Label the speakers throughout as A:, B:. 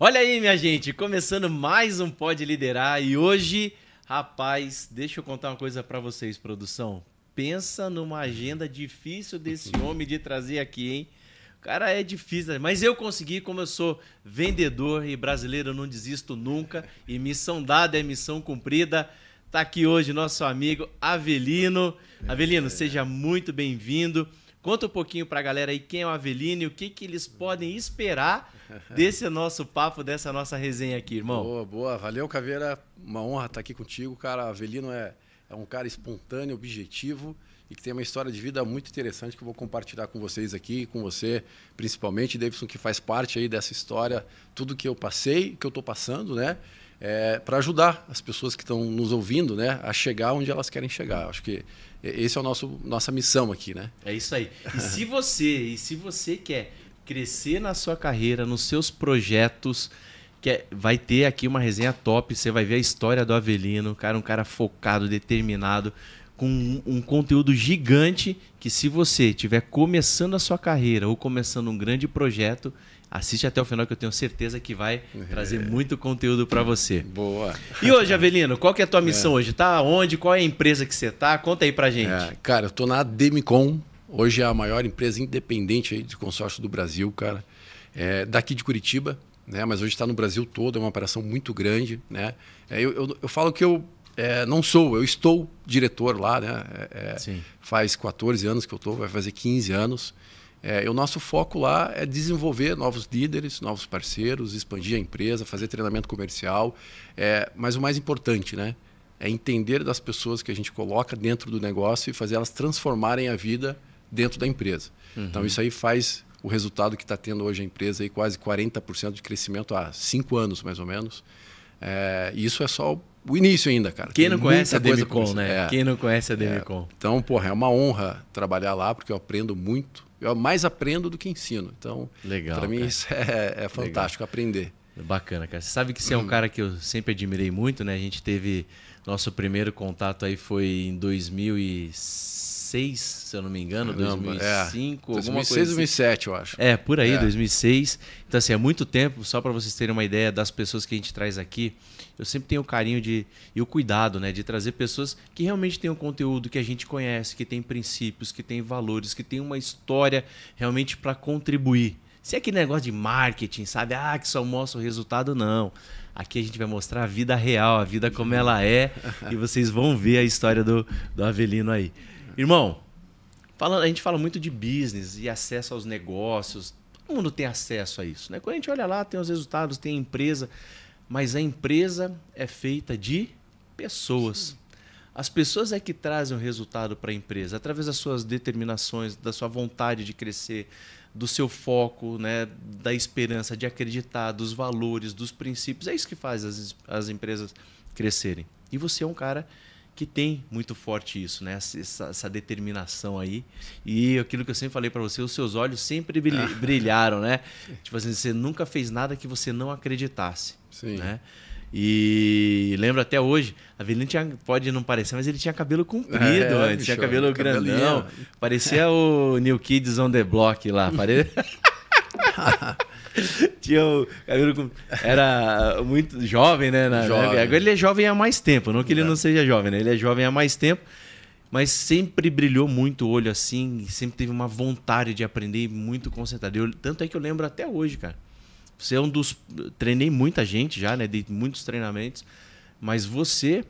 A: Olha aí, minha gente, começando mais um Pode Liderar e hoje, rapaz, deixa eu contar uma coisa para vocês, produção. Pensa numa agenda difícil desse homem de trazer aqui, hein? Cara, é difícil, né? mas eu consegui, como eu sou vendedor e brasileiro, eu não desisto nunca. E missão dada é missão cumprida. Tá aqui hoje nosso amigo Avelino. É, Avelino, é. seja muito bem-vindo. Conta um pouquinho para a galera aí quem é o
B: Avelino e o que, que eles podem esperar desse nosso papo, dessa nossa resenha aqui, irmão. Boa, boa. Valeu, Caveira. Uma honra estar aqui contigo, cara. Avelino é, é um cara espontâneo, objetivo e que tem uma história de vida muito interessante que eu vou compartilhar com vocês aqui, com você principalmente, Davidson, que faz parte aí dessa história, tudo que eu passei, que eu estou passando, né? É, para ajudar as pessoas que estão nos ouvindo né, a chegar onde elas querem chegar. Acho que esse é o nosso nossa missão aqui, né?
A: É isso aí. E se você, e se você quer crescer na sua carreira, nos seus projetos, quer, é, vai ter aqui uma resenha top, você vai ver a história do Avelino, cara, um cara focado, determinado com um conteúdo gigante que se você estiver começando a sua carreira ou começando um grande projeto, assiste até o final que eu tenho certeza que vai é. trazer muito conteúdo para você. Boa. E hoje, Avelino, qual que é a tua é. missão é. hoje? Tá onde? Qual é a empresa que você
B: tá? Conta aí pra é, gente. É, cara, eu tô na Demicon. Hoje é a maior empresa independente aí de consórcio do Brasil, cara. É, daqui de Curitiba, né? Mas hoje está no Brasil todo, é uma operação muito grande, né? eu, eu, eu falo que eu é, não sou, eu estou diretor lá, né? É, é faz 14 anos que eu estou, vai fazer 15 anos. É, o nosso foco lá é desenvolver novos líderes, novos parceiros, expandir a empresa, fazer treinamento comercial. É, mas o mais importante, né? É entender das pessoas que a gente coloca dentro do negócio e fazer elas transformarem a vida dentro da empresa. Uhum. Então, isso aí faz o resultado que está tendo hoje a empresa, aí, quase 40% de crescimento há cinco anos, mais ou menos. É, isso é só o início ainda, cara. Quem não conhece a Demicon, né? É. Quem não conhece a Demicon. É. Então, porra, é uma honra trabalhar lá, porque eu aprendo muito. Eu mais aprendo do que ensino. Então, para mim, isso é, é fantástico Legal. aprender. Bacana, cara. Você sabe que você
A: é um hum. cara que eu sempre admirei muito, né? A gente teve. Nosso primeiro contato aí foi em 2006, se eu não me engano, Caramba, 2005, é. 2006, coisa. 2006, 2007, assim. eu acho. É, por aí, é. 2006. Então, assim, é muito tempo, só para vocês terem uma ideia das pessoas que a gente traz aqui eu sempre tenho o carinho de, e o cuidado né, de trazer pessoas que realmente têm um conteúdo que a gente conhece, que tem princípios, que tem valores, que tem uma história realmente para contribuir. Se é aquele negócio de marketing, sabe? Ah, que só mostra o resultado, não. Aqui a gente vai mostrar a vida real, a vida como ela é, e vocês vão ver a história do, do Avelino aí. Irmão, a gente fala muito de business e acesso aos negócios. Todo mundo tem acesso a isso, né? Quando a gente olha lá, tem os resultados, tem a empresa. Mas a empresa é feita de pessoas. As pessoas é que trazem o resultado para a empresa, através das suas determinações, da sua vontade de crescer, do seu foco, né, da esperança de acreditar, dos valores, dos princípios. É isso que faz as, as empresas crescerem. E você é um cara que tem muito forte isso, né? Essa, essa determinação aí. E aquilo que eu sempre falei para você, os seus olhos sempre brilharam, né? Tipo assim, você nunca fez nada que você não acreditasse. Sim. Né? E lembro até hoje, a Avelino tinha, pode não parecer, mas ele tinha cabelo comprido é, antes, bicho, tinha cabelo grandão. Cabelinho. Parecia o New Kids on the Block lá. Pare... tinha o cabelo Era muito jovem, né? Na... Jovem. Agora ele é jovem há mais tempo, não que ele é. não seja jovem, né? Ele é jovem há mais tempo mas sempre brilhou muito o olho assim, sempre teve uma vontade de aprender muito concentrado. Eu, tanto é que eu lembro até hoje, cara. Você é um dos. Treinei muita gente já, né? Dei muitos treinamentos. Mas você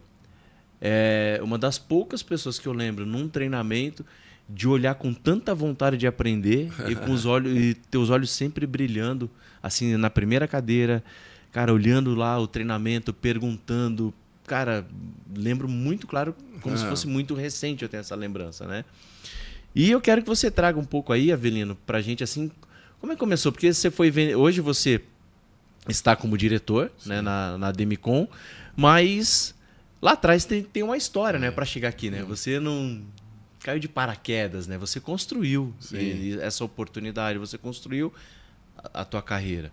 A: é uma das poucas pessoas que eu lembro num treinamento de olhar com tanta vontade de aprender e com os olhos e teus olhos sempre brilhando assim na primeira cadeira, cara, olhando lá o treinamento, perguntando, cara, lembro muito claro como se é. fosse muito recente eu tenho essa lembrança, né? E eu quero que você traga um pouco aí, Avelino, pra gente assim, como é que começou? Porque você foi hoje você está como diretor né, na, na Demicon, mas lá atrás tem, tem uma história, né, é. para chegar aqui, né? Você não caiu de paraquedas, né? Você construiu essa oportunidade, você construiu a, a, tua carreira.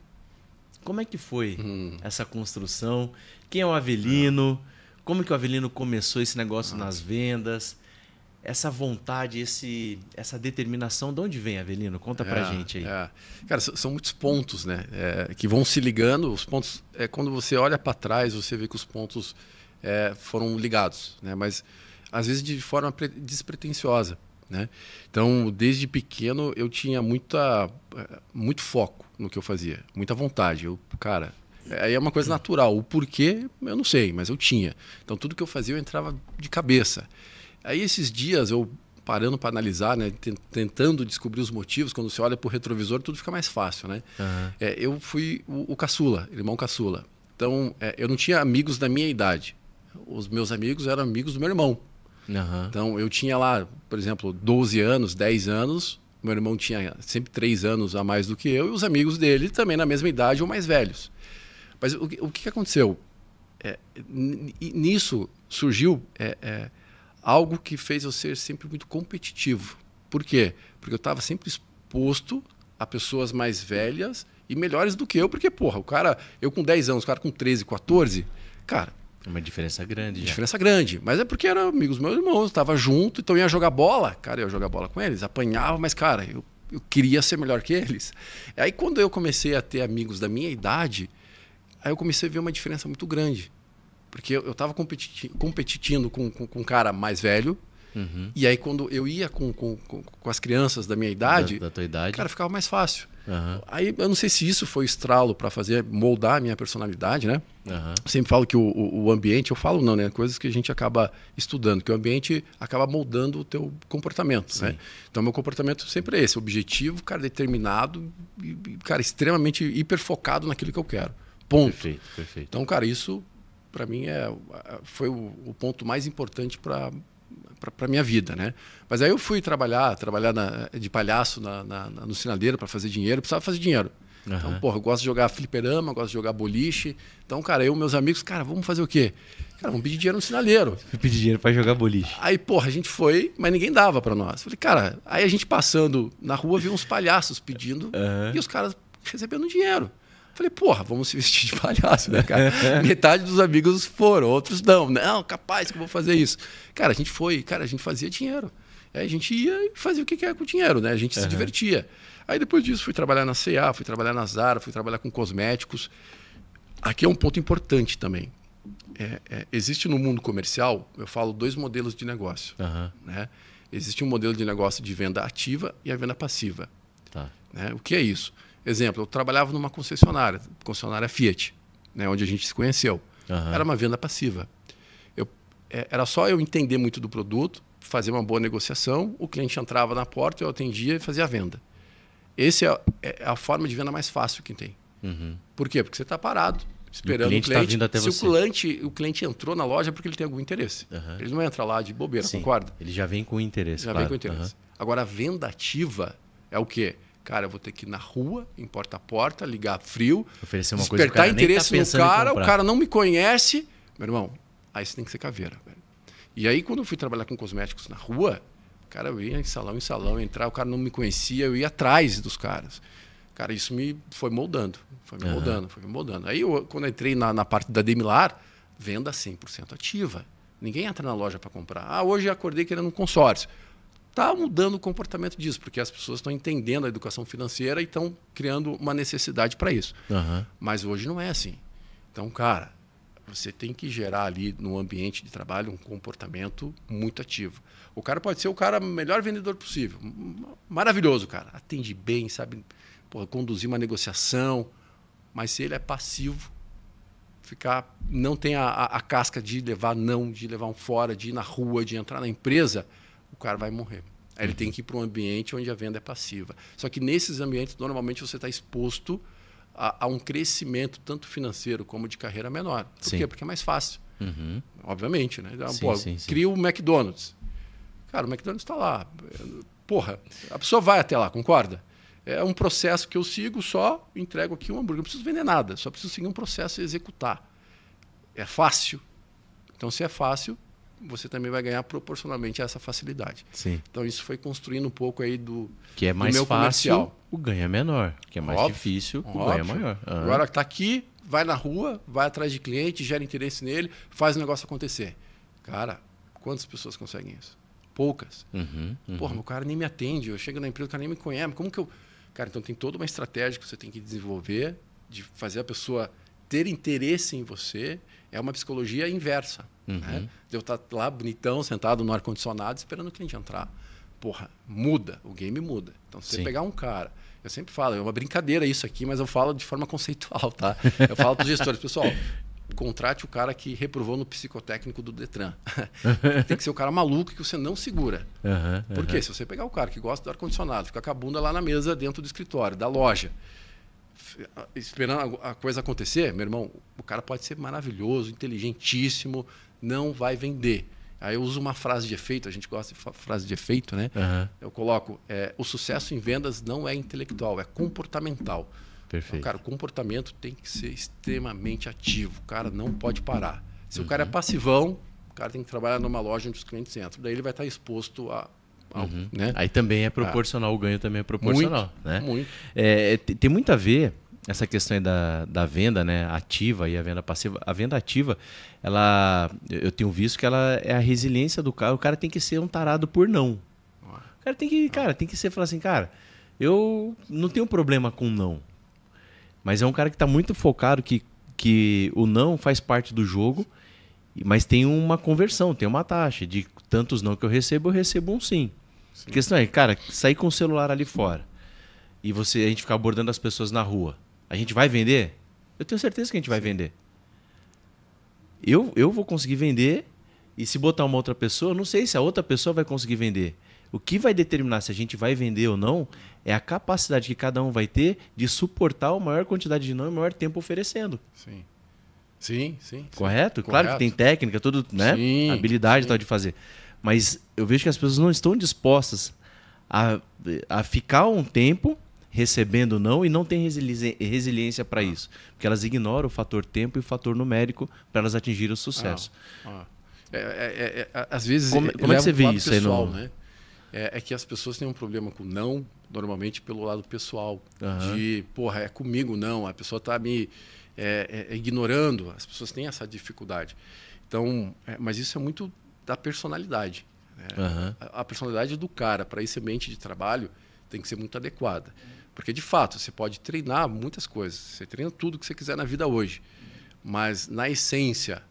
A: Como é que foi hum. essa construção? Quem é o Avelino? É. Como que o Avelino começou esse negócio ah. nas vendas?
B: essa vontade, esse, essa determinação, de onde vem, Avelino? Conta pra é, gente aí. É. Cara, são muitos pontos, né? É, que vão se ligando. Os pontos. É, quando você olha para trás, você vê que os pontos é, foram ligados, né? Mas às vezes de forma despretensiosa, né? Então, desde pequeno eu tinha muita, é, muito foco no que eu fazia, muita vontade. Eu, cara, é, Aí é uma coisa natural. O porquê, eu não sei, mas eu tinha. Então tudo que eu fazia eu entrava de cabeça. Aí esses dias eu parando para analisar, né, tentando descobrir os motivos, quando você olha para o retrovisor tudo fica mais fácil, né? Uhum. É, eu fui o, o caçula, irmão caçula. Então é, eu não tinha amigos da minha idade. Os meus amigos eram amigos do meu irmão. Uhum. Então eu tinha lá, por exemplo, 12 anos, 10 anos. Meu irmão tinha sempre 3 anos a mais do que eu e os amigos dele também na mesma idade ou mais velhos. Mas o, o que aconteceu? É, nisso surgiu é, é, algo que fez eu ser sempre muito competitivo. Por quê? Porque eu estava sempre exposto a pessoas mais velhas e melhores do que eu, porque, porra, o cara, eu com 10 anos, o cara com 13, 14, cara. É uma diferença grande. Já. Diferença grande. Mas é porque eram amigos meus irmãos, estava junto, então ia jogar bola. Cara, eu ia jogar bola com eles, apanhava, mas, cara, eu, eu queria ser melhor que eles. Aí quando eu comecei a ter amigos da minha idade, aí eu comecei a ver uma diferença muito grande. Porque eu estava competi competindo com, com, com, um cara mais velho. Uhum. E aí, quando eu ia com, com, com, as crianças da minha idade, da, da tua idade, cara, ficava mais fácil. Uhum. Aí eu não sei se isso foi estralo para fazer moldar a minha personalidade, né? Uhum. Sempre falo que o, o, o, ambiente, eu falo não, né? Coisas que a gente acaba estudando, que o ambiente acaba moldando o teu comportamento, né? Sim. né? Então meu comportamento sempre é esse, objetivo, cara determinado, e, cara extremamente hiperfocado naquilo que eu quero. Ponto. Perfeito, perfeito. Então, cara, isso para mim é, foi o, o ponto mais importante para para minha vida, né? Mas aí eu fui trabalhar, trabalhar na, de palhaço na, na, na no sinaleiro para fazer dinheiro, precisava fazer dinheiro. Uhum. Então, porra, eu gosto de jogar fliperama, gosto de jogar boliche. Então, cara, eu e meus amigos, cara, vamos fazer o quê? Cara, vamos pedir dinheiro no sinaleiro. Pedir dinheiro para jogar boliche. Aí, porra, a gente foi, mas ninguém dava para nós. Falei, cara, aí a gente passando na rua, viu uns palhaços pedindo uhum. e os caras recebendo dinheiro. Falei, porra, vamos se vestir de palhaço, né, cara? Metade dos amigos foram, outros não. Não, capaz que eu vou fazer isso. Cara, a gente foi, cara, a gente fazia dinheiro. Aí a gente ia e fazia o que quer é com o dinheiro, né? A gente uhum. se divertia. Aí depois disso fui trabalhar na CA, fui trabalhar na Zara, fui trabalhar com cosméticos. Aqui é um ponto importante também. É, é, existe no mundo comercial, eu falo, dois modelos de negócio. Uhum. Né? Existe um modelo de negócio de venda ativa e a venda passiva. Tá. Né? O que é isso? Exemplo, eu trabalhava numa concessionária, concessionária Fiat, né, onde a gente se conheceu. Uhum. Era uma venda passiva. Eu, é, era só eu entender muito do produto, fazer uma boa negociação, o cliente entrava na porta, eu atendia e fazia a venda. Essa é, é, é, a forma de venda mais fácil que tem. Uhum. Por quê? Porque você está parado, esperando o cliente. O tá cliente. Tá até Se você. O, cliente, o cliente entrou na loja é porque ele tem algum interesse. Uhum. Ele não entra lá de bobeira, Sim. concorda?
A: Ele já vem com interesse. Já claro. vem com interesse.
B: Agora, a venda ativa é o quê? Cara, eu vou ter que ir na rua, em porta a porta, ligar frio, Oferecer uma despertar coisa tá interesse tá no cara, o cara não me conhece. Meu irmão, aí você tem que ser caveira. Velho. E aí, quando eu fui trabalhar com cosméticos na rua, cara, eu ia em salão em salão, entrar, o cara não me conhecia, eu ia atrás dos caras. Cara, isso me foi moldando, foi me uhum. moldando, foi me moldando. Aí, eu, quando eu entrei na, na parte da Demilar, venda 100% ativa. Ninguém entra na loja para comprar. Ah, hoje eu acordei querendo um consórcio está mudando o comportamento disso, porque as pessoas estão entendendo a educação financeira e estão criando uma necessidade para isso. Uhum. Mas hoje não é assim. Então, cara, você tem que gerar ali no ambiente de trabalho um comportamento muito ativo. O cara pode ser o cara melhor vendedor possível. Maravilhoso, cara. Atende bem, sabe conduzir uma negociação. Mas se ele é passivo, ficar não tem a, a, a casca de levar não, de levar um fora, de ir na rua, de entrar na empresa, cara vai morrer. Aí ele tem que ir para um ambiente onde a venda é passiva. Só que nesses ambientes, normalmente, você está exposto a, a, um crescimento, tanto financeiro como de carreira menor. Por sim. quê? Porque é mais fácil. Uhum. Obviamente, né? Então, sim, Pô, sim, cria o McDonald's. Cara, o McDonald's está lá. Porra, a pessoa vai até lá, concorda? É um processo que eu sigo, só entrego aqui um hambúrguer. Não preciso vender nada, só preciso seguir um processo e executar. É fácil. Então, se é fácil, você também vai ganhar proporcionalmente a essa facilidade. Sim. Então isso foi construindo um pouco aí do que é mais meu fácil, comercial. o ganho é
A: menor, que é mais óbvio, difícil, óbvio. o ganho é maior. Uhum. Agora
B: está aqui, vai na rua, vai atrás de cliente, gera interesse nele, faz o negócio acontecer. Cara, quantas pessoas conseguem isso? Poucas. Uhum, uhum. Porra, meu cara nem me atende, eu chego na empresa, o cara nem me conhece, como que eu Cara, então tem toda uma estratégia que você tem que desenvolver de fazer a pessoa ter interesse em você, é uma psicologia inversa. Uhum. Né? Eu estar tá lá bonitão, sentado no ar-condicionado, esperando o cliente entrar. Porra, muda, o game muda. Então, se você pegar um cara, eu sempre falo, é uma brincadeira isso aqui, mas eu falo de forma conceitual, tá? Eu falo para os gestores, pessoal, contrate o cara que reprovou no psicotécnico do Detran. Tem que ser o cara maluco que você não segura.
A: Uhum, Por quê? Se
B: você pegar o cara que gosta do ar-condicionado, fica com a bunda lá na mesa dentro do escritório, da loja, esperando a coisa acontecer, meu irmão, o cara pode ser maravilhoso, inteligentíssimo, não vai vender. Aí eu uso uma frase de efeito, a gente gosta de frase de efeito, né? Uhum. Eu coloco: é, o sucesso em vendas não é intelectual, é comportamental. Então, Perfeito. Então, cara, o comportamento tem que ser extremamente ativo. O cara não pode parar. Se uhum. o cara é uhum. passivão, o cara tem que trabalhar numa loja onde os clientes entram. Daí ele vai estar exposto a
A: Uhum. Né? Aí também é ah. proporcional, ah. o ganho também é proporcional. Muito, né? muito. É, é tem muito a ver essa questão da, da venda né, ativa e a venda passiva. A venda ativa, ela eu tenho visto que ela é a resiliência do cara. O cara tem que ser um tarado por não. O cara tem que, cara, tem que ser falar assim, cara, eu não tenho problema com não. Mas é um cara que está muito focado que, que o não faz parte do jogo, mas tem uma conversão, tem uma taxa. De tantos não que eu recebo, eu recebo um sim. sim. A questão é, cara, sair com o celular ali fora e você a gente ficar abordando as pessoas na rua. A gente vai vender? Eu tenho certeza que a gente vai vender. Eu, eu vou conseguir vender e se botar uma outra pessoa, não sei se a outra pessoa vai conseguir vender. O que vai determinar se a gente vai vender ou não é a capacidade que cada um vai ter de suportar a maior quantidade de não e o maior tempo oferecendo. Sim. Sim,
B: sim. Correto? Claro que tem
A: técnica, tudo, né? Sim, Habilidade sim. tal de fazer. Mas eu vejo que as pessoas não estão dispostas a, a ficar um tempo recebendo não e não tem resili resiliência para ah. isso. Porque elas ignoram o fator tempo e o fator numérico para elas atingirem o sucesso.
B: Ah. ah. É, é, é, é às vezes. Como, é, é, como é que você vê isso pessoal, aí no... né? É, que as pessoas têm um problema com não, normalmente pelo lado pessoal. Uhum. De, porra, é comigo não, a pessoa está me ignorando. As pessoas têm essa dificuldade. Então, mas isso é muito da personalidade. Né? Uhum. A, a, personalidade do cara para esse ambiente de trabalho tem que ser muito adequada. Porque, de fato, você pode treinar muitas coisas. Você treina tudo que você quiser na vida hoje. Mas, na essência...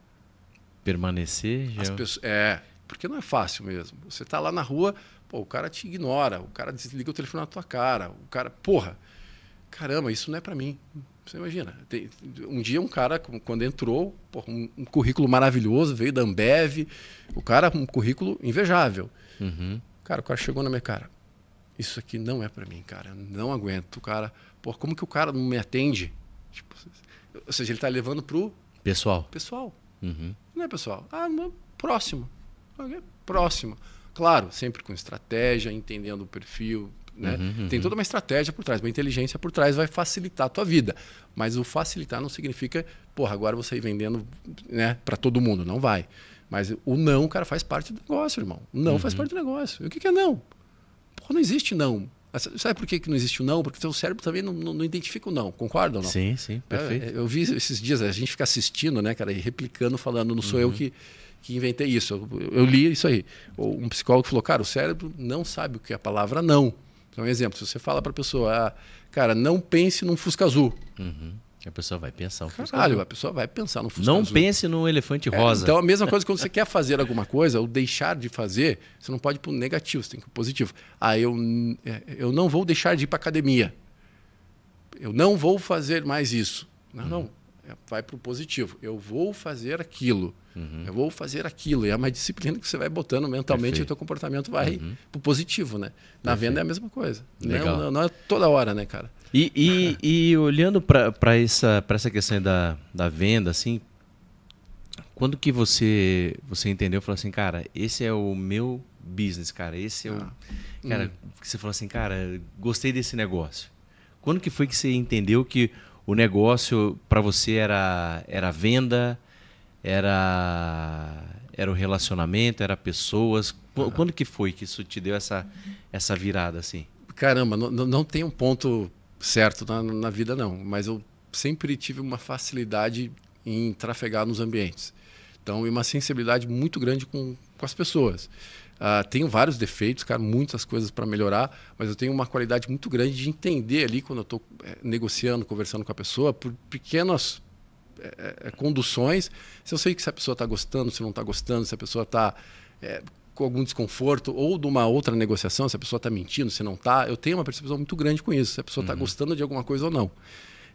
B: Permanecer... Já... É Pessoas, é, porque não é fácil mesmo. Você está lá na rua, pô, o cara te ignora, o cara desliga o telefone na tua cara, o cara... Porra, caramba, isso não é para mim. Você imagina. Tem, um dia um cara, quando entrou, porra, um, um, currículo maravilhoso, veio da Ambev, o cara, um currículo invejável. Uhum. Cara, o cara chegou na minha cara isso aqui não é para mim, cara. Não aguento, O cara. Pô, como que o cara não me atende? Tipo, ou seja, ele está levando pro pessoal. Pessoal. Uhum. Não é pessoal. Ah, não, próximo. É próximo. Claro, sempre com estratégia, entendendo o perfil, né? Uhum, uhum, Tem toda uma estratégia por trás, uma inteligência por trás vai facilitar a tua vida. Mas o facilitar não significa, porra, agora você ir vendendo, né, para todo mundo, não vai. Mas o não, cara, faz parte do negócio, irmão. O não uhum. faz parte do negócio. E o que, que é não? não existe não. Sabe por que, que não existe o não? Porque seu cérebro também não, não, não identifica o não, concorda ou não? Sim, sim, é, perfeito. Eu, eu, vi esses dias, a gente fica assistindo, né, cara, e replicando, falando, não sou uhum. eu que, que inventei isso. Eu, eu li isso aí. Ou um psicólogo falou, cara, o cérebro não sabe o que é a palavra não. Então, um exemplo, se você fala para a pessoa, ah, cara, não pense num fusca azul. Uhum. A pessoa vai pensar o Fusca Caralho, azul. a pessoa vai pensar no Fusca Não azul.
A: pense no elefante
B: é, rosa. É, então, a mesma coisa quando você quer fazer alguma coisa ou deixar de fazer, você não pode ir para o negativo, você tem que ir para o positivo. Ah, eu, é, eu não vou deixar de ir para academia. Eu não vou fazer mais isso. Não, uhum. não. É, vai para o positivo. Eu vou fazer aquilo. Uhum. Eu vou fazer aquilo. E é uma disciplina que você vai botando mentalmente Perfeito. e o teu comportamento vai uhum. para o positivo, né? Na Perfeito. venda é a mesma coisa. Legal. Não, não, não é toda hora, né, cara?
A: E, e, e olhando para essa, essa questão da, da venda, assim, quando que você você entendeu, falou assim, cara, esse é o meu business, cara, esse é o... Ah. Cara, hum. você falou assim, cara, gostei desse negócio. Quando que foi que você entendeu que o negócio para você era, era venda, era era o relacionamento, era pessoas. Ah. Quando que
B: foi que isso te deu essa, essa virada assim? Caramba, não, não tem um ponto certo na, na vida, não. Mas eu sempre tive uma facilidade em trafegar nos ambientes. Então, e uma sensibilidade muito grande com, com as pessoas. Uh, tenho vários defeitos, cara, muitas coisas para melhorar, mas eu tenho uma qualidade muito grande de entender ali quando eu estou eh, é, negociando, conversando com a pessoa, por pequenas é, é, conduções. Se eu sei que se a pessoa está gostando, se não está gostando, se a pessoa está com algum desconforto ou de uma outra negociação, se a pessoa está mentindo, se não está, eu tenho uma percepção muito grande com isso, se a pessoa está uhum. gostando de alguma coisa ou não.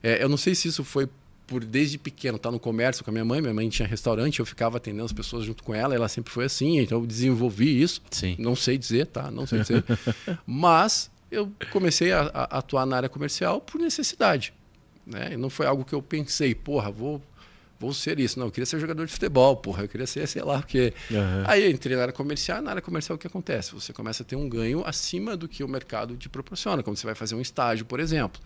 B: É, eu não sei se isso foi por desde pequeno estar tá no comércio com a minha mãe, minha mãe tinha restaurante, eu ficava atendendo as pessoas junto com ela, ela sempre foi assim, então eu desenvolvi isso. Sim. Não sei dizer, tá? Não sei dizer. Mas eu comecei a, a, atuar na área comercial por necessidade. Né? Não foi algo que eu pensei, porra, vou vou ser isso. Não, eu queria ser jogador de futebol, porra, eu queria ser sei lá o quê. Uhum. Aí entrei na área comercial, na área comercial o que acontece? Você começa a ter um ganho acima do que o mercado te proporciona, quando você vai fazer um estágio, por exemplo.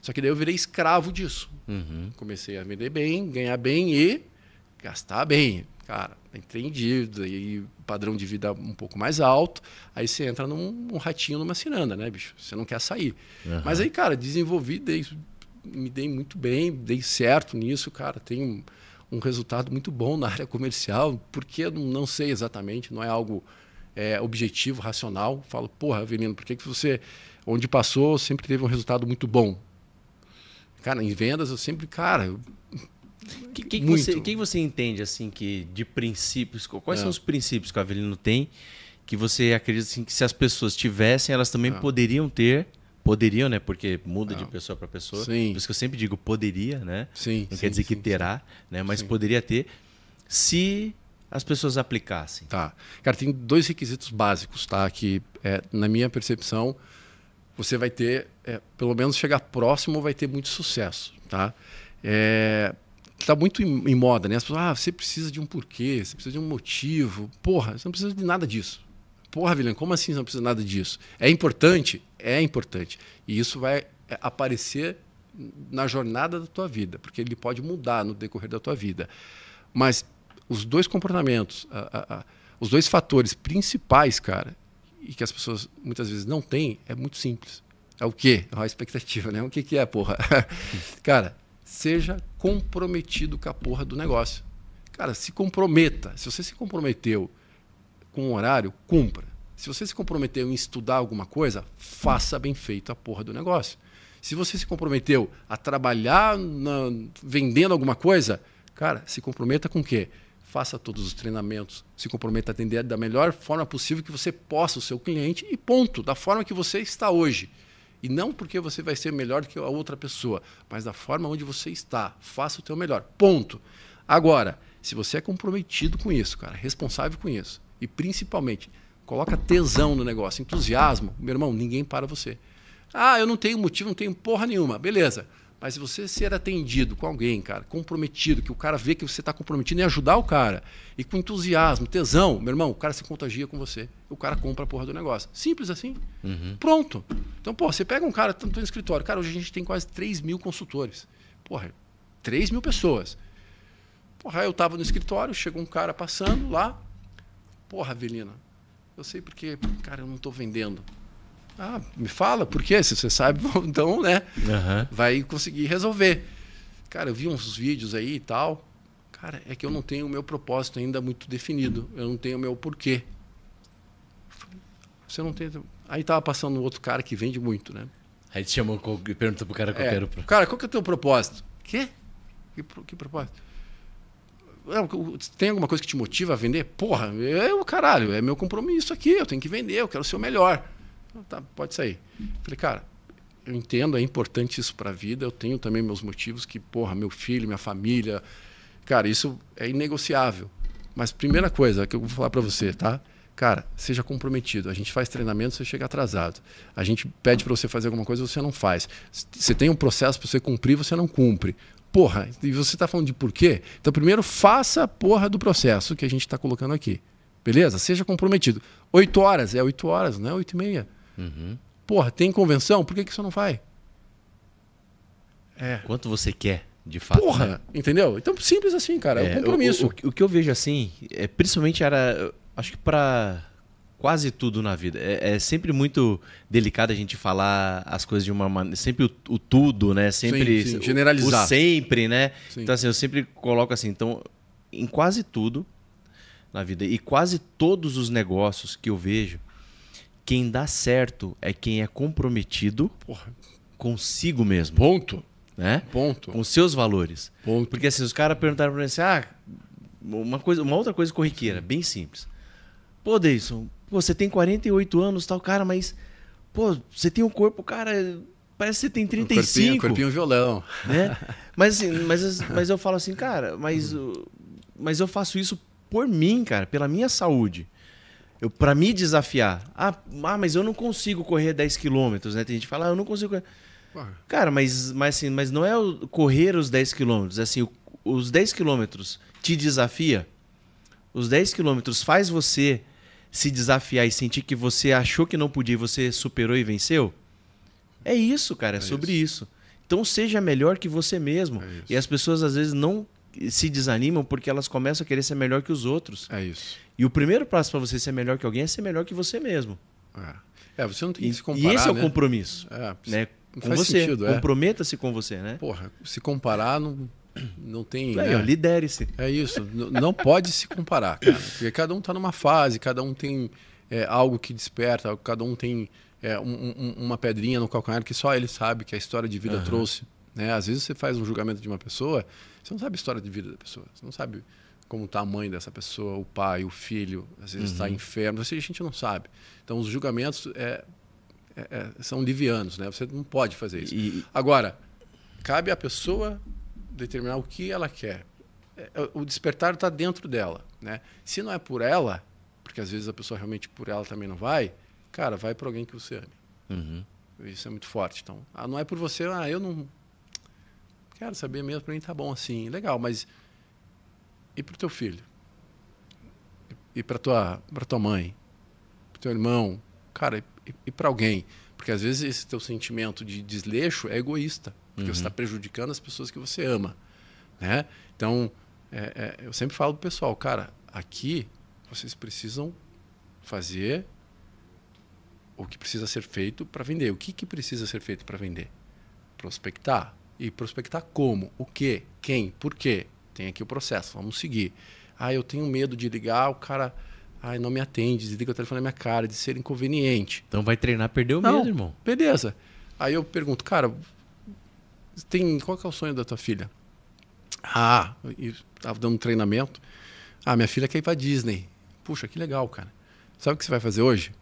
B: Só que daí eu virei escravo disso. Uhum. Comecei a vender bem, ganhar bem e gastar bem. Cara, entrei em dívida e padrão de vida um pouco mais alto. Aí você entra num, ratinho, numa ciranda, né, bicho? Você não quer sair. Uhum. Mas aí, cara, desenvolvi, desde me dei muito bem, dei certo nisso, cara. Tenho um resultado muito bom na área comercial, porque não sei exatamente, não é algo é, objetivo, racional. Falo, porra, Avelino, por que, que você, onde passou, sempre teve um resultado muito bom? Cara, em vendas eu sempre, cara. Eu...
A: Que, que, que você, que você entende, assim, que de princípios, quais é. são os princípios que o Avelino tem que você acredita assim, que se as pessoas tivessem, elas também é. poderiam ter poderiam, né? Porque muda de ah. pessoa para pessoa. Sim. Por isso que eu sempre digo poderia, né? Sim, Não sim, quer dizer que terá, né? Mas poderia ter
B: se as pessoas aplicassem. Tá. Cara, tem dois requisitos básicos, tá? Que é, na minha percepção você vai ter, é, pelo menos chegar próximo, vai ter muito sucesso, tá? É, está muito em, em moda, né? As pessoas, ah, você precisa de um porquê, você precisa de um motivo. Porra, você não precisa de nada disso. Porra, Vilhão, como assim não precisa nada disso? É importante? É importante. E isso vai é, aparecer na jornada da tua vida, porque ele pode mudar no decorrer da tua vida. Mas os dois comportamentos, a, a, a, os dois fatores principais, cara, e que as pessoas muitas vezes não têm, é muito simples. É o quê? É a expectativa, né? O que, que é, porra? cara, seja comprometido com a porra do negócio. Cara, se comprometa. Se você se comprometeu com um horário, cumpra. Se você se comprometeu em estudar alguma coisa, faça bem feito a porra do negócio. Se você se comprometeu a trabalhar na, vendendo alguma coisa, cara, se comprometa com o quê? Faça todos os treinamentos, se comprometa a atender da melhor forma possível que você possa o seu cliente e ponto, da forma que você está hoje. E não porque você vai ser melhor que a outra pessoa, mas da forma onde você está. Faça o teu melhor. Ponto. Agora, se você é comprometido com isso, cara, responsável com isso, e principalmente, coloca tesão no negócio, entusiasmo. Meu irmão, ninguém para você. Ah, eu não tenho motivo, não tenho porra nenhuma. Beleza. Mas se você ser atendido com alguém, cara, comprometido, que o cara vê que você está comprometido em ajudar o cara, e com entusiasmo, tesão, meu irmão, o cara se contagia com você. O cara compra a porra do negócio. Simples assim. Uhum. Pronto. Então, pô, você pega um cara, tanto no escritório, cara, hoje a gente tem quase 3 mil consultores. Porra, 3 mil pessoas. Porra, eu estava no escritório, chegou um cara passando lá, Porra, Avelina, eu sei porque, cara, eu não estou vendendo. Ah, me fala por quê? Se você sabe, então, né? Uhum. Vai conseguir resolver. Cara, eu vi uns vídeos aí e tal. Cara, é que eu não tenho o meu propósito ainda muito definido. Eu não tenho o meu porquê. Você não tem. Aí tava passando um outro cara que vende muito, né? Aí te chamou e perguntou pro cara qual é, era o propósito. Cara, qual que é o teu propósito? Quê? Que, que propósito? É, tem alguma coisa que te motiva a vender? Porra, é o caralho, é meu compromisso aqui, eu tenho que vender, eu quero ser o melhor. Tá, pode sair. Falei, cara, eu entendo, é importante isso para a vida, eu tenho também meus motivos que, porra, meu filho, minha família, cara, isso é inegociável. Mas primeira coisa que eu vou falar para você, tá? Cara, seja comprometido. A gente faz treinamento, você chega atrasado. A gente pede para você fazer alguma coisa, você não faz. Você tem um processo para você cumprir, você não cumpre porra, e você está falando de porquê? Então, primeiro, faça a porra do processo que a gente está colocando aqui. Beleza? Seja comprometido. Oito horas, é oito horas, não é oito e meia. Uhum. Porra, tem convenção? Por que, que isso não vai?
A: É. Quanto você quer, de fato. Porra, né?
B: entendeu? Então, simples assim, cara. É, é um compromisso. O,
A: o, o, que eu vejo assim, é, principalmente era. Acho que para quase tudo na vida. É, é, sempre muito delicado a gente falar as coisas de uma maneira. Sempre o, o tudo, né? Sempre. Sim, sim. Generalizar. O, o sempre, né? Sim. Então, assim, eu sempre coloco assim. Então, em quase tudo na vida, e quase todos os negócios que eu vejo, quem dá certo é quem é comprometido Porra. consigo mesmo. Ponto. Né? Ponto. Com seus valores. Ponto. Porque assim, os caras perguntaram para mim assim: ah, uma, coisa, uma outra coisa corriqueira, bem simples. Pô, Deison, Pô, você tem 48 anos tal, cara, mas. Pô, você tem um corpo, cara. Parece que você tem 35. Um corpinho, um corpinho violão. Né? Mas, assim, mas, mas eu falo assim, cara, mas, mas eu faço isso por mim, cara, pela minha saúde. Eu, pra me desafiar. Ah, ah, mas eu não consigo correr 10 quilômetros, né? Tem gente que fala, ah, eu não consigo correr. Cara, mas, mas, assim, mas não é correr os 10 quilômetros. É assim, os 10 quilômetros te desafia. Os 10 quilômetros faz você se desafiar e sentir que você achou que não podia e você superou e venceu? É isso, cara, é, é sobre isso. isso. Então seja melhor que você mesmo. É e as pessoas às vezes não se desanimam porque elas começam a querer ser melhor que os outros. É isso. E o primeiro passo para você ser melhor que alguém é ser melhor que você
B: mesmo. É, é você não tem que e, se comparar. E esse é o né? compromisso. É, né? Com você. É. Comprometa-se com você, né? Porra, se comparar não. Não tem. né? lidere-se. É isso. não pode se comparar, cara. Porque cada um está numa fase, cada um tem é, algo que desperta, cada um tem é, um, um, uma pedrinha no calcanhar que só ele sabe que a história de vida uhum. trouxe. Né? Às vezes você faz um julgamento de uma pessoa, você não sabe a história de vida da pessoa, você não sabe como está a mãe dessa pessoa, o pai, o filho, às vezes está uhum. enfermo, você a gente não sabe. Então os julgamentos é, é, é são livianos, né? Você não pode fazer isso. E... Agora, cabe à pessoa determinar o que ela quer. É, o despertar está dentro dela. Né? Se não é por ela, porque às vezes a pessoa realmente por ela também não vai, cara, vai para alguém que você ame. Uhum. Isso é muito forte. Então, ah, não é por você, ah, eu não quero saber mesmo, para mim tá bom assim, legal, mas e para o teu filho? E para tua, para tua mãe? Para teu irmão? Cara, e, e para alguém? Porque às vezes esse teu sentimento de desleixo é egoísta porque tá uhum. você está prejudicando as pessoas que você ama. Né? Então, é, é, eu sempre falo para o pessoal, cara, aqui vocês precisam fazer o que precisa ser feito para vender. O que, que precisa ser feito para vender? Prospectar. E prospectar como? O que? Quem? Por quê? Tem aqui o processo, vamos seguir. Ah, eu tenho medo de ligar, o cara ah, não me atende, desliga o telefone na minha cara, de ser inconveniente. Então vai treinar perder o não, medo, irmão. Beleza. Aí eu pergunto, cara, tem, qual que é o sonho da tua filha? Ah, estava dando um treinamento. Ah, minha filha quer ir para Disney. Puxa, que legal, cara. Sabe o que você vai fazer hoje?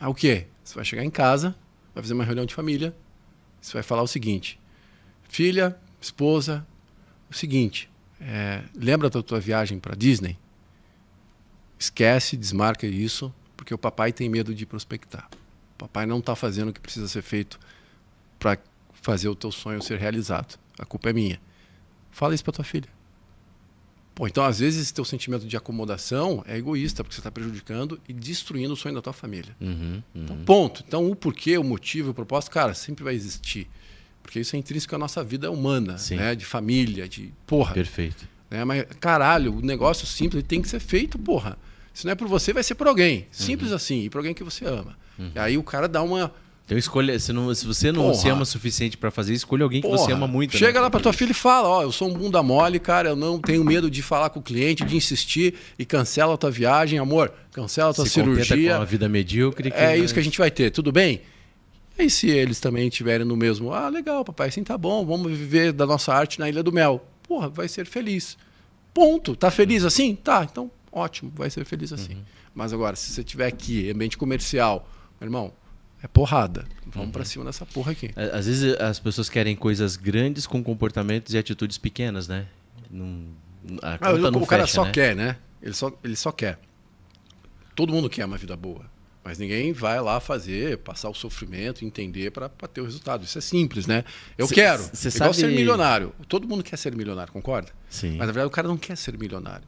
B: Ah, o quê? Você vai chegar em casa, vai fazer uma reunião de família, você vai falar o seguinte: filha, esposa, o seguinte, é, lembra da tua viagem para Disney? Esquece, desmarca isso, porque o papai tem medo de prospectar. O papai não está fazendo o que precisa ser feito para fazer o teu sonho ser realizado. A culpa é minha. Fala isso para tua filha. Pô, então às vezes esse teu sentimento de acomodação é egoísta, porque você está prejudicando e destruindo o sonho da tua família. Uhum, uhum. Então, ponto. Então, o porquê, o motivo, o propósito, cara, sempre vai existir. Porque isso é intrínseco à nossa vida humana, Sim. né? De família, de porra. Perfeito. Né? Mas, caralho, o negócio simples tem que ser feito, porra. Se não é por você, vai ser por alguém. Simples uhum. assim. E por alguém que você ama. Uhum. E aí o cara dá uma então escolha, se, não,
A: se você não Porra. se ama o suficiente para fazer, escolha alguém que Porra. você ama muito. Chega né? lá
B: para tua filha e fala, ó, oh, eu sou um bunda mole, cara, eu não tenho medo de falar com o cliente, de insistir e cancela a tua viagem, amor, cancela a tua se cirurgia. Com a vida medíocre. Que... É isso que a gente vai ter, tudo bem? E se eles também estiverem no mesmo, ah, legal, papai, assim tá bom, vamos viver da nossa arte na Ilha do Mel. Porra, vai ser feliz. Ponto. Tá feliz assim? Tá, então ótimo, vai ser feliz assim. Uhum. Mas agora, se você tiver aqui, ambiente comercial, meu irmão, é porrada. Vamos uhum. para cima dessa porra aqui. É, às vezes eh, as pessoas
A: querem coisas grandes com comportamentos e atitudes pequenas, né? Não, a ah, não o fecha, cara só né? quer,
B: né? Ele só, ele só quer. Todo mundo quer uma vida boa. Mas ninguém vai lá fazer, passar o sofrimento, entender para ter o resultado. Isso é simples, né? Eu cê, quero. Cê Igual sabe... ser milionário. Todo mundo quer ser milionário, concorda? Sim. Mas na verdade o cara não quer ser milionário.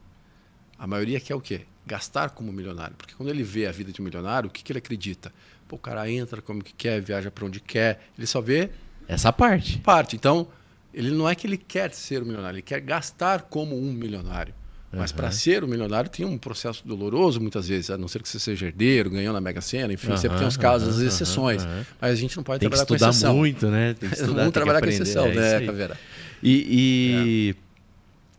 B: A maioria quer o quê? Gastar como milionário. Porque quando ele vê a vida de um milionário, o que, que ele acredita? o cara entra como que quer, viaja para onde quer. Ele só vê. Essa parte. Parte. Então, ele não é que ele quer ser um milionário, ele quer gastar como um milionário. Mas uhum. para ser um milionário tem um processo doloroso muitas vezes, a não ser que você seja herdeiro, ganhou na Mega Sena, enfim, uhum, sempre tem uns casos, as uhum, exceções. Mas a gente não pode tem trabalhar com exceção. Tem que estudar muito, né? Tem que estudar, Vamos trabalhar aprender, com exceção, é né, Caveira?
A: E, e,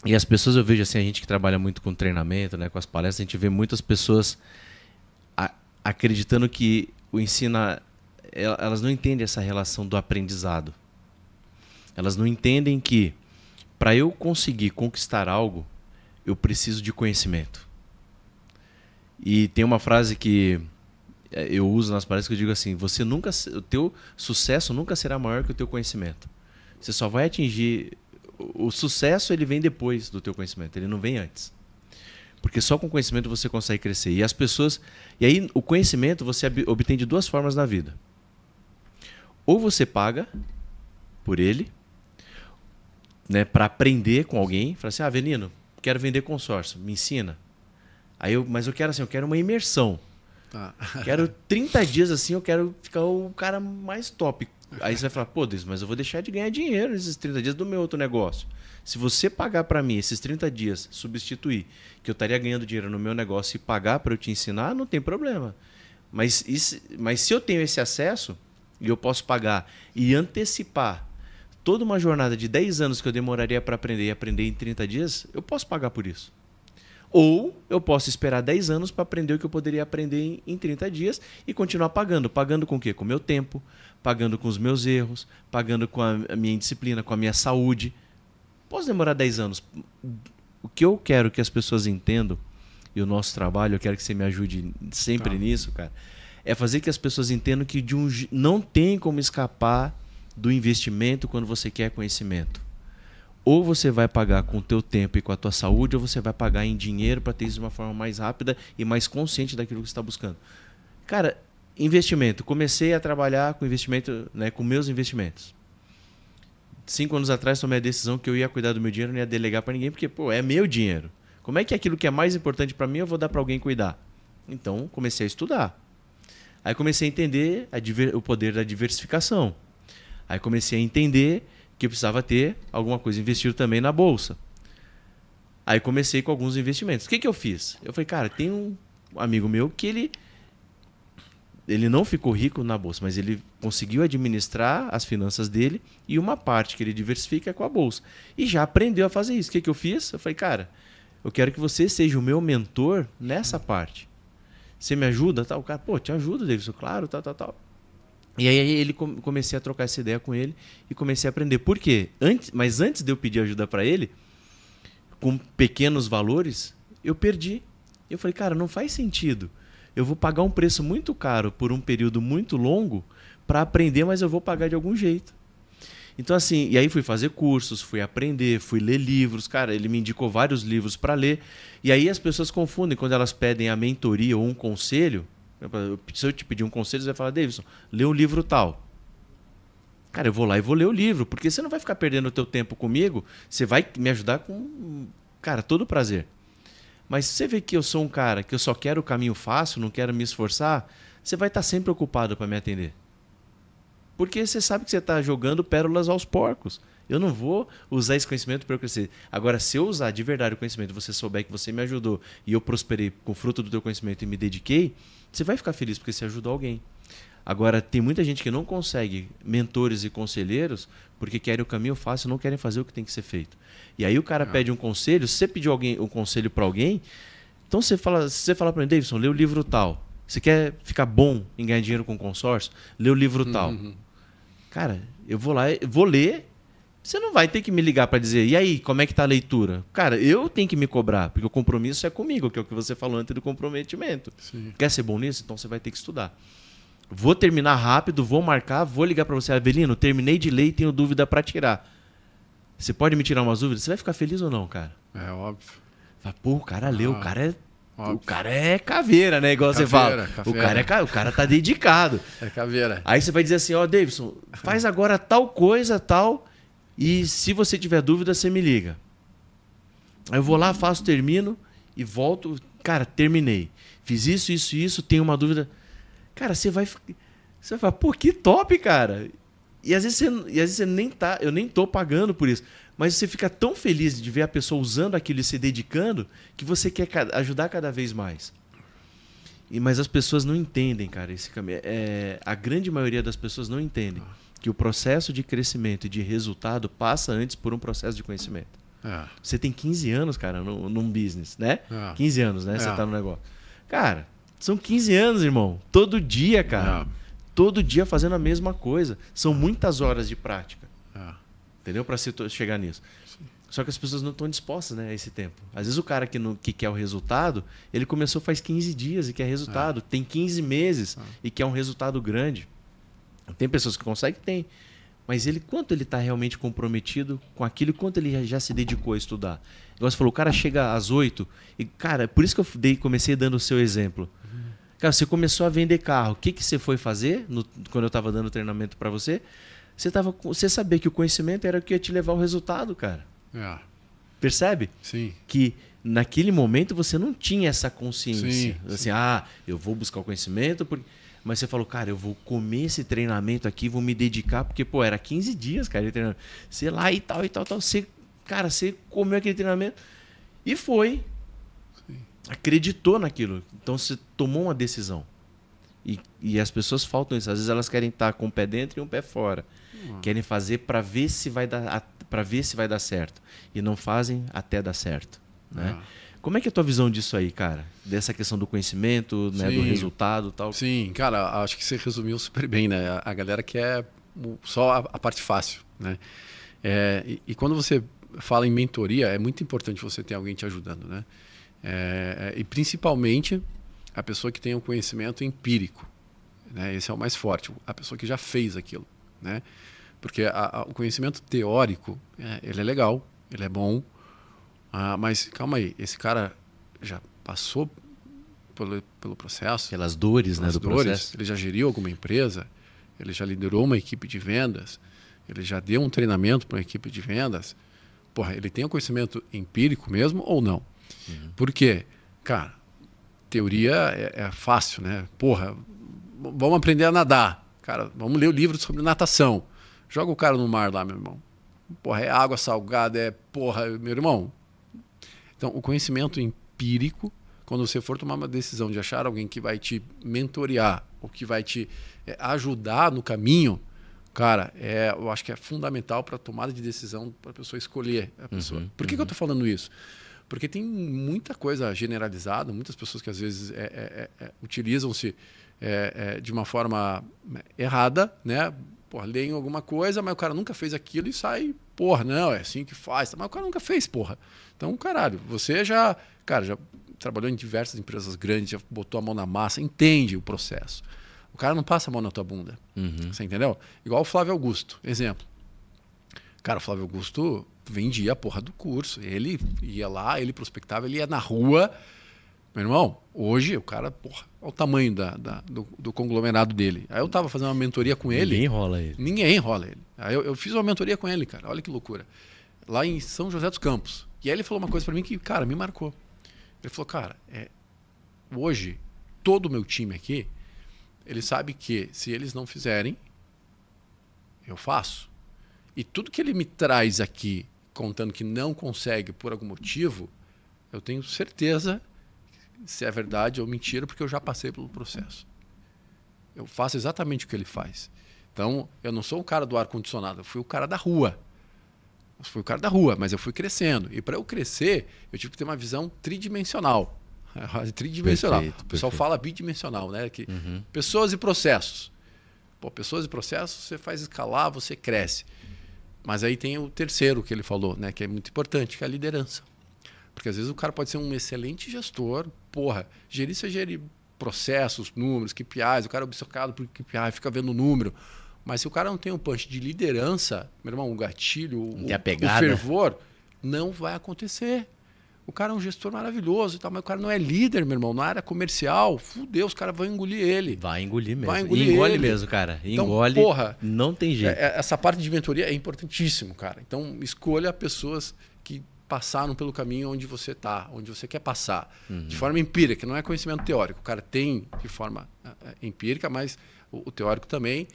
A: é. e, as pessoas, eu vejo assim, a gente que trabalha muito com treinamento, né, com as palestras, a gente vê muitas pessoas acreditando que o ensina, elas não entendem essa relação do aprendizado. Elas não entendem que para eu conseguir conquistar algo, eu preciso de conhecimento. E tem uma frase que é, eu uso nas palestras que eu digo assim: você nunca, o teu sucesso nunca será maior que o teu conhecimento. Você só vai atingir o sucesso ele vem depois do teu conhecimento, ele não vem antes. Porque só com conhecimento você consegue crescer. E as pessoas. E aí, o conhecimento você obtém de duas formas na vida. Ou você paga por ele, né, para aprender com alguém. Fala assim: ah, Venino, quero vender consórcio, me ensina. Aí eu, mas eu quero assim, eu quero uma imersão. Tá. Quero 30 dias assim, eu quero ficar o cara mais top. Aí você vai falar, pô, Deus, mas eu vou deixar de ganhar dinheiro nesses 30 dias do meu outro negócio. Se você pagar para mim esses 30 dias, substituir, que eu estaria ganhando dinheiro no meu negócio e pagar para eu te ensinar, não tem problema. Mas, isso, mas se eu tenho esse acesso e eu posso pagar e antecipar toda uma jornada de 10 anos que eu demoraria para aprender e aprender em 30 dias, eu posso pagar por isso. Ou eu posso esperar 10 anos para aprender o que eu poderia aprender em, em 30 dias e continuar pagando. Pagando com o quê? Com o meu tempo, pagando com os meus erros, pagando com a minha indisciplina, com a minha saúde. Posso demorar 10 anos. O que eu quero que as pessoas entendam, e o nosso trabalho, eu quero que você me ajude sempre tá. nisso, cara, é fazer que as pessoas entendam que de um, não tem como escapar do investimento quando você quer conhecimento ou você vai pagar com o teu tempo e com a tua saúde, ou você vai pagar em dinheiro para ter isso de uma forma mais rápida e mais consciente daquilo que você está buscando. Cara, investimento. Comecei a trabalhar com investimento, né, com meus investimentos. Cinco anos atrás tomei a decisão que eu ia cuidar do meu dinheiro, não ia delegar para ninguém, porque pô, é meu dinheiro. Como é que é aquilo que é mais importante para mim eu vou dar para alguém cuidar? Então comecei a estudar. Aí comecei a entender a o poder da diversificação. Aí comecei a entender que eu precisava ter alguma coisa investido também na bolsa. Aí comecei com alguns investimentos. O que, que eu fiz? Eu falei, cara, tem um amigo meu que ele ele não ficou rico na bolsa, mas ele conseguiu administrar as finanças dele e uma parte que ele diversifica é com a bolsa. E já aprendeu a fazer isso. O que, que eu fiz? Eu falei, cara, eu quero que você seja o meu mentor nessa parte. Você me ajuda? Tá? O cara, pô, te ajudo, Davidson, claro, tal, tá, tal, tá, tal. E aí ele comecei a trocar essa ideia com ele e comecei a aprender. Por quê? Antes, mas antes de eu pedir ajuda para ele, com pequenos valores, eu perdi. Eu falei, cara, não faz sentido. Eu vou pagar um preço muito caro por um período muito longo para aprender, mas eu vou pagar de algum jeito. Então, assim, e aí fui fazer cursos, fui aprender, fui ler livros. Cara, ele me indicou vários livros para ler. E aí as pessoas confundem quando elas pedem a mentoria ou um conselho. Se eu te pedir um conselho, você vai falar, Davidson, lê o um livro tal. Cara, eu vou lá e vou ler o livro, porque você não vai ficar perdendo o teu tempo comigo, você vai me ajudar com, cara, todo prazer. Mas se você vê que eu sou um cara que eu só quero o caminho fácil, não quero me esforçar, você vai estar sempre ocupado para me atender. Porque você sabe que você está jogando pérolas aos porcos. Eu não vou usar esse conhecimento para eu crescer. Agora, se eu usar de verdade o conhecimento, você souber que você me ajudou e eu prosperei com fruto do teu conhecimento e me dediquei, você vai ficar feliz porque você ajudou alguém. Agora, tem muita gente que não consegue mentores e conselheiros porque querem o caminho fácil, não querem fazer o que tem que ser feito. E aí o cara é. pede um conselho, você pediu alguém, um conselho para alguém, então você fala, você fala para mim, Davidson, lê o livro tal. Você quer ficar bom em ganhar dinheiro com consórcio? Lê o livro uhum. tal. Cara, eu vou lá, vou ler, você não vai ter que me ligar para dizer, e aí, como é que tá a leitura? Cara, eu tenho que me cobrar, porque o compromisso é comigo, que é o que você falou antes do comprometimento. Sim. Quer ser bom nisso? Então você vai ter que estudar. Vou terminar rápido, vou marcar, vou ligar para você, Avelino, terminei de ler e tenho dúvida para tirar. Você pode me tirar umas dúvidas? Você vai ficar feliz ou não, cara? É óbvio. Fala, Pô, o cara leu, ah, o cara é. Óbvio. O cara é caveira, né? Igual caveira, você fala. Caveira. O, cara é, o cara tá dedicado. É caveira. Aí você vai dizer assim, ó, oh, Davidson, faz agora tal coisa, tal e se você tiver dúvida, você me liga. Aí eu vou lá, faço, termino e volto. Cara, terminei. Fiz isso, isso, isso, tenho uma dúvida. Cara, você vai. Você vai falar, pô, que top, cara! E às vezes você, e às vezes você nem tá. Eu nem tô pagando por isso. Mas você fica tão feliz de ver a pessoa usando aquilo e se dedicando que você quer ajudar cada vez mais. E, mas as pessoas não entendem, cara, esse caminho. É, a grande maioria das pessoas não entendem que o processo de crescimento e de resultado passa antes por um processo de conhecimento. É. Você tem 15 anos, cara, no, num business, né? É. 15 anos, né? Você é. tá no negócio. Cara, são 15 anos, irmão. Todo dia, cara. É. Todo dia fazendo a mesma coisa. São é. muitas horas de prática. Entendeu? Para chegar nisso. Só que as pessoas não estão dispostas né, a esse tempo. Às vezes o cara que, não, que quer o resultado, ele começou faz 15 dias e quer resultado. É. Tem 15 meses é. e quer um resultado grande. Tem pessoas que conseguem? Tem. Mas ele, quanto ele está realmente comprometido com aquilo, quanto ele já se dedicou a estudar? Igual você falou, o cara chega às oito e, cara, por isso que eu dei, comecei dando o seu exemplo. Cara, você começou a vender carro. O que, que você foi fazer no, quando eu estava dando treinamento para você? Você, tava, você sabia que o conhecimento era o que ia te levar ao resultado, cara. É. Percebe? Sim. Que naquele momento você não tinha essa consciência. Sim, assim, sim. ah, eu vou buscar o conhecimento porque... Mas você falou, cara, eu vou comer esse treinamento aqui, vou me dedicar, porque, pô, era 15 dias, cara, de treinamento. Sei lá e tal, e tal, tal. Você, cara, você comeu aquele treinamento e foi. Sim. Acreditou naquilo. Então você tomou uma decisão. E, e, as pessoas faltam isso. Às vezes elas querem estar com um pé dentro e um pé fora. Hum. Querem fazer para ver se vai dar para ver se vai dar certo e não fazem até dar certo, né? Ah. Como é que é a tua visão disso
B: aí, cara? Dessa questão do conhecimento, né, do resultado tal? Sim, cara, acho que você resumiu super bem, né? A galera quer só a, a parte fácil, né? É, e, e, quando você fala em mentoria, é muito importante você ter alguém te ajudando, né? É, é, e principalmente a pessoa que tem um conhecimento empírico, né? Esse é o mais forte, a pessoa que já fez aquilo, né? Porque a, a, o conhecimento teórico, é, ele é legal, ele é bom, ah, mas calma aí, esse cara já passou pelo, pelo processo? Pelas dores, né, pelas né, do dores, processo. Ele já geriu alguma empresa? Ele já liderou uma equipe de vendas? Ele já deu um treinamento para uma equipe de vendas? Porra, ele tem o um conhecimento empírico mesmo ou não? Uhum. Porque, cara, teoria é, é fácil, né? Porra, vamos aprender a nadar. Cara, vamos ler o livro sobre natação. Joga o cara no mar lá, meu irmão. Porra, é água salgada, é porra, meu irmão. Então, o conhecimento empírico, quando você for tomar uma decisão de achar alguém que vai te mentorear ou que vai te eh, ajudar no caminho, cara, é, eu acho que é fundamental para a tomada de decisão para a pessoa escolher a pessoa. Uhum, Por que, uhum. que eu estou uhum. falando isso? Porque tem muita coisa generalizada, muitas pessoas que às vezes é, é, é, é utilizam-se é, de uma forma né, errada, né? Pô, leem alguma coisa, mas o cara nunca fez aquilo e sai porra, não, é assim que faz. Mas o cara nunca fez, porra. Então, caralho, você já, cara, já trabalhou em diversas empresas grandes, já botou a mão na massa, entende o processo. O cara não passa a mão na tua bunda. Uhum. Você entendeu? Igual o Flávio Augusto, exemplo. Cara, o Flávio Augusto vendia a porra do curso. Ele ia lá, ele prospectava, ele ia na rua. Meu irmão, hoje o cara, porra, olha o tamanho da, da do, do, conglomerado dele. Aí eu tava fazendo uma mentoria com ele. Ninguém enrola ele. Ninguém enrola ele. Aí eu, eu fiz uma mentoria com ele, cara. Olha que loucura. Lá em São José dos Campos. E aí ele falou uma coisa para mim que, cara, me marcou. Ele falou, cara, é, hoje todo o meu time aqui, ele sabe que se eles não fizerem, eu faço. E tudo que ele me traz aqui, contando que não consegue por algum motivo, eu tenho certeza se é verdade ou mentira, porque eu já passei pelo processo. Eu faço exatamente o que ele faz. Então, eu não sou o cara do ar-condicionado, eu fui o cara da rua. Eu fui o cara da rua, mas eu fui crescendo. E para eu crescer, eu tive que ter uma visão tridimensional. tridimensional. Perfeito, o pessoal perfeito. fala bidimensional, né? Que uhum. Pessoas e processos. Pô, pessoas e processos, você faz escalar, você cresce. Mas aí tem o terceiro que ele falou, né? Que é muito importante, que é a liderança. Porque às vezes o cara pode ser um excelente gestor, porra, gerir seja gerir processos, números, KPIs, o cara é obcecado por KPI, fica vendo o número. Mas se o cara não tem um punch de liderança, meu irmão, um gatilho, o, o fervor, não vai acontecer. O cara é um gestor maravilhoso e tal, mas o cara não é líder, meu irmão. Na área comercial, fudeu, os caras vão engolir ele. Vai engolir mesmo. Vai engolir engole ele. mesmo, cara. Então, engole. Então, porra, não tem é, jeito. É, essa parte de mentoria é importantíssimo, cara. Então, escolha pessoas que passaram pelo caminho onde você está, onde você quer passar, uhum. de forma empírica, não é conhecimento teórico. O cara tem de forma ah, ah, empírica, mas o, o teórico também.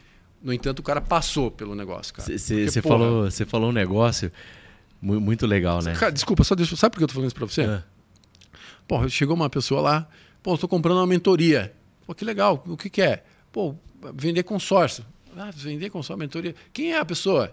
B: No entanto, o cara passou pelo negócio, cara. Você falou,
A: falou um negócio muito legal, né? Cara,
B: desculpa, só deixa, sabe por que eu tô falando isso para você? Ah. Pô, chegou uma pessoa lá, pô, estou comprando uma mentoria. Pô, que legal, o que que é? Pô, vender consórcio. Ah, vender consórcio, mentoria. Quem é a pessoa?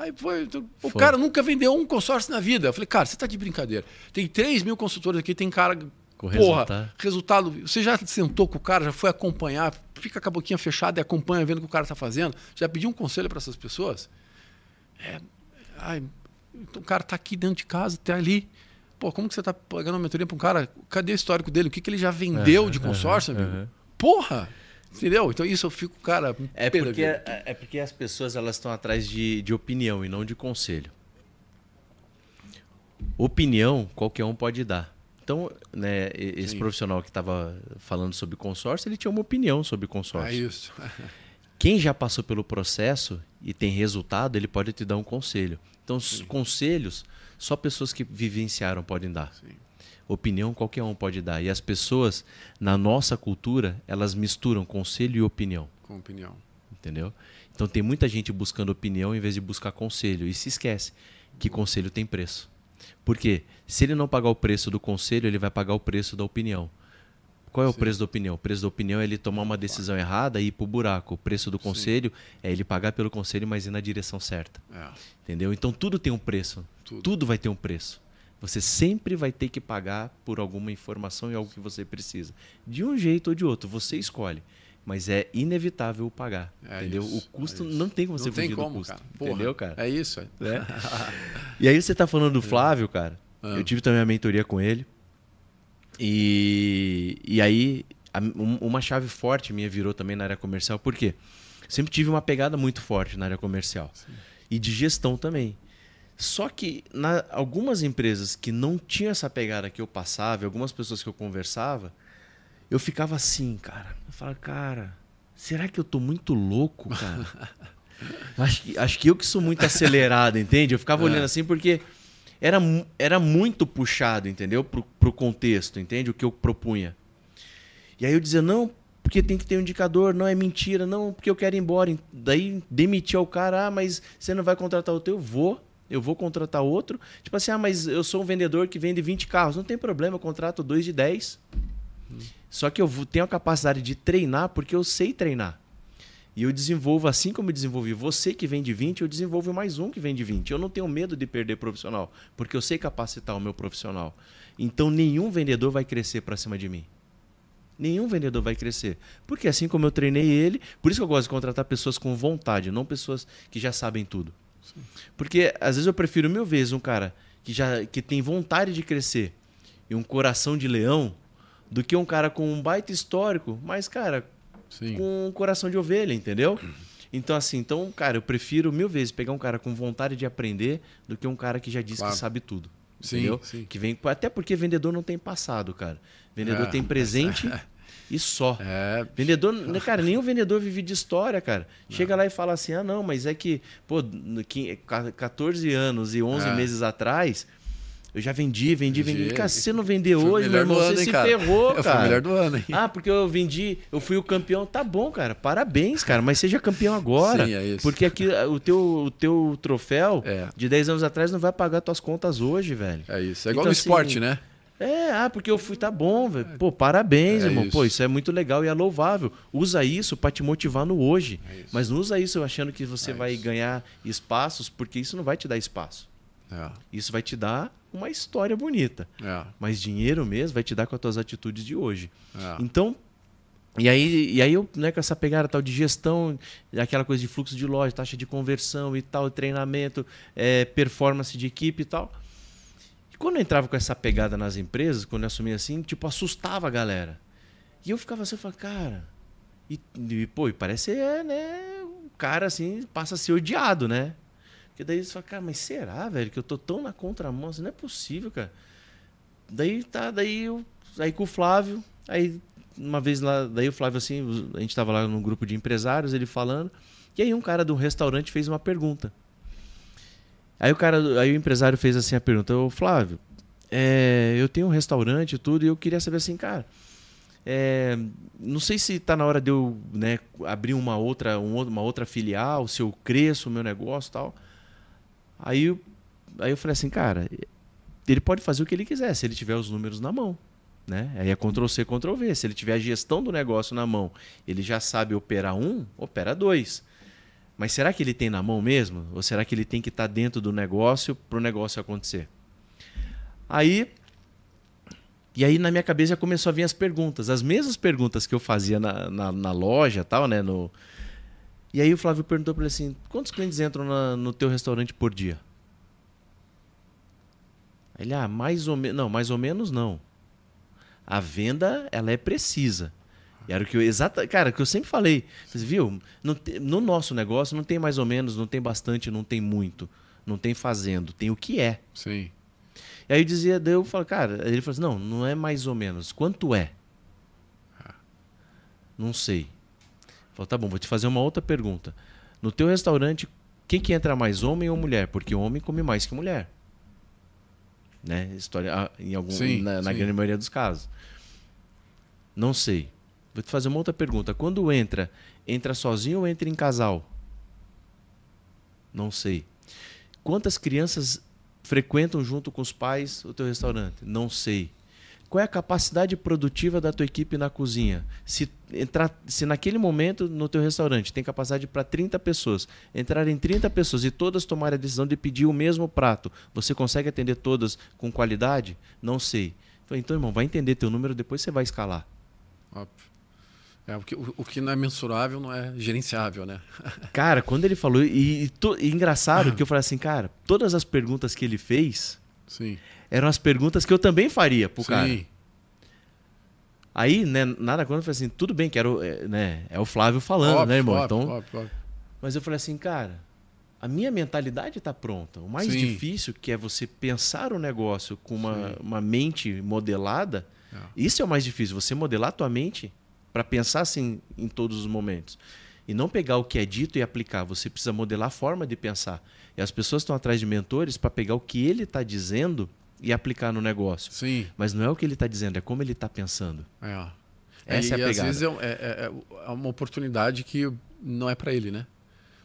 B: Aí foi, o foi. cara nunca vendeu um consórcio na vida. Eu falei, cara, você tá de brincadeira. Tem 3 mil consultores aqui, tem cara. Com porra, resultado. resultado. Você já sentou com o cara, já foi acompanhar, fica com a boquinha fechada e acompanha vendo o que o cara está fazendo. Já pediu um conselho para essas pessoas? É. Ai, então o cara está aqui dentro de casa, até tá ali. Pô, como que você tá pagando uma mentoria para um cara? Cadê o histórico dele? O que, que ele já vendeu é, de consórcio, é, amigo? É. Porra! Entendeu? Então isso eu fico, cara. É porque, é,
A: é, porque as pessoas elas estão atrás de, de opinião e não de conselho. Opinião qualquer um pode dar. Então, né, esse Sim. profissional que estava falando sobre consórcio, ele tinha uma opinião sobre consórcio. É isso. Quem já passou pelo processo e tem resultado, ele pode te dar um conselho. Então, Sim. conselhos só pessoas que vivenciaram podem dar. Sim. Opinião qualquer um pode dar. E as pessoas, na nossa cultura, elas misturam conselho e opinião. Com opinião. Entendeu? Então tem muita gente buscando opinião em vez de buscar conselho. E se esquece que conselho tem preço. Porque se ele não pagar o preço do conselho, ele vai pagar o preço da opinião. Qual é o preço da opinião? O preço da opinião é ele tomar uma decisão errada e ir pro buraco. O preço do conselho Sim. é ele pagar pelo conselho, mas ir na direção certa. É. Entendeu? Então tudo tem um preço. Tudo. tudo vai ter um preço. Você sempre vai ter que pagar por alguma informação e algo que você precisa. De um jeito ou de outro, você escolhe. Mas é inevitável pagar. É entendeu? Isso, o é custo é não tem como você fugir como, do custo. Cara. Porra, entendeu, cara? É isso. É. Né? e aí você está falando do é. Flávio, cara. Ah. Eu tive também a mentoria com ele. E, e aí a, um, uma chave forte minha virou também na área comercial. Por quê? Sempre tive uma pegada muito forte na área comercial. Sim. E de gestão também. Só que na, algumas empresas que não tinham essa pegada que eu passava, algumas pessoas que eu conversava, eu ficava assim, cara. Eu falava, cara, será que eu tô muito louco, cara? acho, que, acho que eu que sou muito acelerado, entende? Eu ficava é. olhando assim porque era, era muito puxado, entendeu? Pro, pro contexto, entende? O que eu propunha. E aí eu dizia, não, porque tem que ter um indicador, não é mentira, não, porque eu quero ir embora. Daí demitir o cara, ah, mas você não vai contratar o teu? Vou eu vou contratar outro. Tipo assim, ah, mas eu sou um vendedor que vende 20 carros. Não tem problema, eu contrato dois de 10. Hum. Só que eu tenho a capacidade de treinar porque eu sei treinar. E eu desenvolvo, assim como eu desenvolvi você que vende 20, eu desenvolvo mais um que vende 20. Eu não tenho medo de perder profissional, porque eu sei capacitar o meu profissional. Então nenhum vendedor vai crescer para cima de mim. Nenhum vendedor vai crescer. Porque assim como eu treinei ele, por isso que eu gosto de contratar pessoas com vontade, não pessoas que já sabem tudo. Porque às vezes eu prefiro mil vezes um cara que já que tem vontade de crescer e um coração de leão do que um cara com um baita histórico, mas cara, Sim. com um coração de ovelha, entendeu? Então, assim, então, cara, eu prefiro mil vezes pegar um cara com vontade de aprender do que um cara que já diz claro. que sabe tudo. Sim, entendeu? Sim. Que vem, até porque vendedor não tem passado, cara. Vendedor é. tem presente E só. É, vendedor, né, cara, nenhum vendedor vive de história, cara. Não. Chega lá e fala assim: ah, não, mas é que, pô, 14 anos e 11 é. meses atrás, eu já vendi, vendi, vendi. vendi. Cara, você não vender hoje, meu irmão, você ano, se cara. ferrou, eu cara. o melhor do ano, hein? Ah, porque eu vendi, eu fui o campeão. Tá bom, cara. Parabéns, cara. Mas seja campeão agora. Sim, é isso. Porque aqui ah, o teu, o teu troféu é. de 10 anos atrás não vai pagar tuas contas hoje, velho. É isso. É igual então, no assim, esporte, né? É, ah, porque eu fui, tá bom, velho. É. Pô, parabéns, é irmão. Isso. Pô, isso é muito legal e é louvável. Usa isso para te motivar no hoje. É mas não usa isso achando que você é vai isso. ganhar espaços, porque isso não vai te dar espaço. É. Isso vai te dar uma história bonita. É. Mas dinheiro mesmo vai te dar com as tuas atitudes de hoje. Então, e aí, e aí eu, né, com essa pegada tal de gestão, aquela coisa de fluxo de loja, taxa de conversão e tal, treinamento, performance de equipe e tal quando eu entrava com essa pegada nas empresas, quando eu assumia assim, tipo, assustava a galera. E eu ficava assim, eu falava, cara. E, e pô, e parece, é, né? O um cara assim passa a ser odiado, né? Porque daí você fala, cara, mas será, velho, que eu tô tão na contramão? Assim, não é possível, cara. Daí tá, daí eu. Aí com o Flávio, aí uma vez lá, daí o Flávio assim, a gente tava lá num grupo de empresários, ele falando. E aí um cara do restaurante fez uma pergunta. Aí o cara, aí o empresário fez assim a pergunta, ô Flávio, é, eu tenho um restaurante e tudo, e eu queria saber assim, cara, é, não sei se está na hora de eu né, abrir uma outra, uma outra filial, se eu cresço o meu negócio e tal. Aí eu, aí eu falei assim, cara, ele pode fazer o que ele quiser, se ele tiver os números na mão. Né? Aí é Ctrl C, Ctrl V. Se ele tiver a gestão do negócio na mão, ele já sabe operar um, opera dois. Mas será que ele tem na mão mesmo? Ou será que ele tem que estar tá dentro do negócio para o negócio acontecer? Aí. E aí na minha cabeça já começou a vir as perguntas, as mesmas perguntas que eu fazia na, na, na loja tal, né? No... E aí o Flávio perguntou para ele assim: quantos clientes entram na, no teu restaurante por dia? Ele, ah, mais ou menos. Não, mais ou menos não. A venda, ela é precisa. E era o que eu exata, cara, que eu sempre falei. Vocês viu? Te, no nosso negócio não tem mais ou menos, não tem bastante, não tem muito, não tem fazendo, tem o que é. Sim. E aí eu dizia, daí eu falo, cara, ele falou assim: "Não, não é mais ou menos, quanto é?" Ah. Não sei. Falei, tá bom, vou te fazer uma outra pergunta. No teu restaurante, quem que entra mais, homem ou mulher? Porque homem come mais que mulher. Né? História, ah, em algum, sim, na, na grande maioria dos casos. Não sei. Vou te fazer uma outra pergunta. Quando entra, entra sozinho ou entra em casal? Não sei. Quantas crianças frequentam junto com os pais o teu restaurante? Não sei. Qual é a capacidade produtiva da tua equipe na cozinha? Se, entrar, se naquele momento no teu restaurante tem capacidade para 30 pessoas, entrarem 30 pessoas e todas tomarem a decisão de pedir o mesmo prato, você consegue atender todas com qualidade? Não sei. Então, irmão, vai entender teu número, depois você vai escalar.
B: Óbvio. É, o, que, o, o, que não é mensurável
A: não é gerenciável, né? cara, quando ele falou. E, e, to, e engraçado ah. que eu falei assim, cara, todas as perguntas que ele fez Sim. eram as perguntas que eu também faria pro Sim. cara. Aí, né, nada quando eu falei assim, tudo bem, quero. É, né, é o Flávio falando, óbvio, né, irmão? Óbvio, então, óbvio, Mas eu falei assim, cara, a minha mentalidade está pronta. O mais Sim. difícil que é você pensar o um negócio com uma, uma mente modelada, é. isso é o mais difícil. Você modelar a tua mente para pensar assim em todos os momentos. E não pegar o que é dito e aplicar. Você precisa modelar a forma de pensar. E as pessoas estão atrás de mentores para pegar o que ele está dizendo e aplicar no negócio. Sim. Mas não é o que ele está dizendo, é como ele está pensando. É. Essa é, é a pegada. E às vezes
B: é é, é, é, é uma oportunidade que não é para ele, né?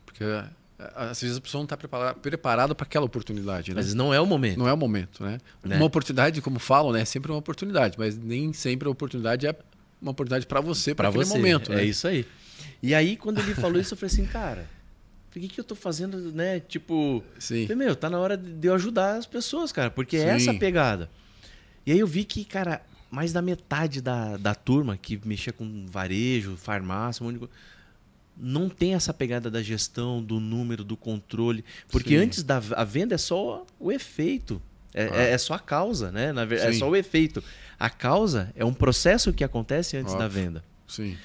B: Porque é, às vezes a pessoa não está preparada para aquela oportunidade. Né? Mas não é o momento. Não é o momento, né? né? Uma oportunidade, como falam, né? é sempre uma oportunidade, mas nem sempre a oportunidade é uma oportunidade para você, para aquele você. momento. É né? isso aí. E aí, quando ele falou isso, eu falei assim, cara, o que, que eu tô fazendo, né? Tipo, Sim.
A: meu, tá na hora de eu ajudar as pessoas, cara, porque Sim. é essa a pegada. E aí eu vi que, cara, mais da metade da, da turma que mexia com varejo, farmácia, um não tem essa pegada da gestão, do número, do controle. Porque Sim. antes da a venda é só o efeito. É, ah. é, é, só a causa, né? Na, é só o efeito. A causa é um processo que acontece antes ah, da venda. Sim.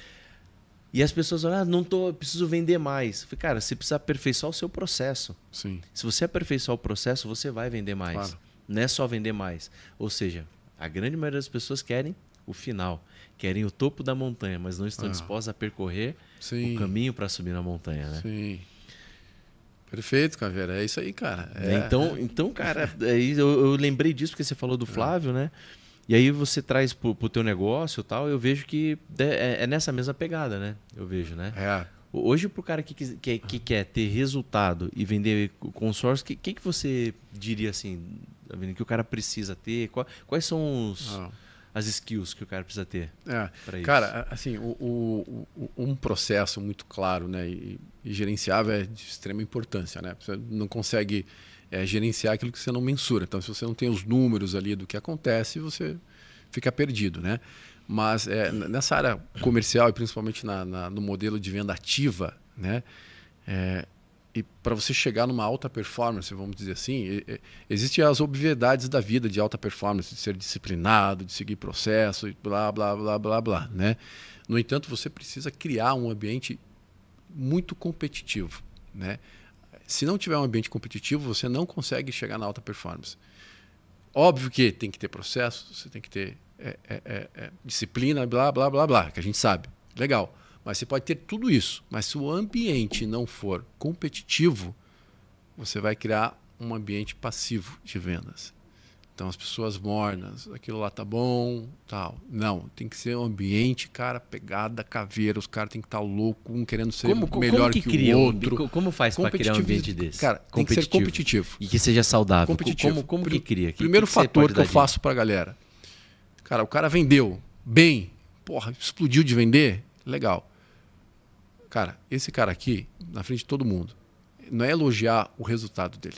A: E as pessoas falam, ah, não tô, preciso vender mais. Falei, cara, você precisa aperfeiçoar o seu processo. Sim. Se você aperfeiçoar o processo, você vai vender mais. Claro. Não é só vender mais. Ou seja, a grande maioria das pessoas querem o final, querem o topo da montanha, mas não estão ah. dispostas a percorrer Sim. o caminho para subir na montanha, né? Sim. Perfeito, Caveira. É isso aí, cara. Né, é. Então, então, cara, aí é eu, eu, lembrei disso porque você falou do é. Flávio, né? E aí você traz pro, pro teu negócio e tal, eu vejo que é, é, é nessa mesma pegada, né? Eu vejo, né? É. Hoje, pro cara que, que, que quer ter resultado e vender consórcio, o que, que, que você diria assim, tá que o cara precisa ter? Quais, quais são os. Ah
B: as skills que o cara precisa ter. É. Cara, assim, o, o, o, um processo muito claro né, e, e, gerenciável é de extrema importância. Né? Você não consegue é, gerenciar aquilo que você não mensura. Então, se você não tem os números ali do que acontece, você fica perdido. Né? Mas é, nessa área comercial e principalmente na, na, no modelo de venda ativa, né, é, e para você chegar numa alta performance, vamos dizer assim, existem as obviedades da vida de alta performance, de ser disciplinado, de seguir processo, e blá, blá, blá, blá, blá. Né? No entanto, você precisa criar um ambiente muito competitivo. Né? Se não tiver um ambiente competitivo, você não consegue chegar na alta performance. Óbvio que tem que ter processo, você tem que ter é, é, é, é disciplina, blá, blá, blá, blá, que a gente sabe. Legal. Mas você pode ter tudo isso, mas se o ambiente não for competitivo, você vai criar um ambiente passivo de vendas. Então as pessoas mornas, aquilo lá tá bom, tal. Não, tem que ser um ambiente, cara, pegada, caveira, os caras tem que estar tá louco, um querendo ser como, melhor como que, que cria, o outro. Como faz para criar um ambiente desse? Cara, tem que ser competitivo. E que seja saudável. Competitivo. Como, como que cria? Que, primeiro que fator que eu faço para a galera. Cara, o cara vendeu bem, porra, explodiu de vender, legal. Cara, esse cara aqui, na frente de todo mundo, não é elogiar o resultado dele.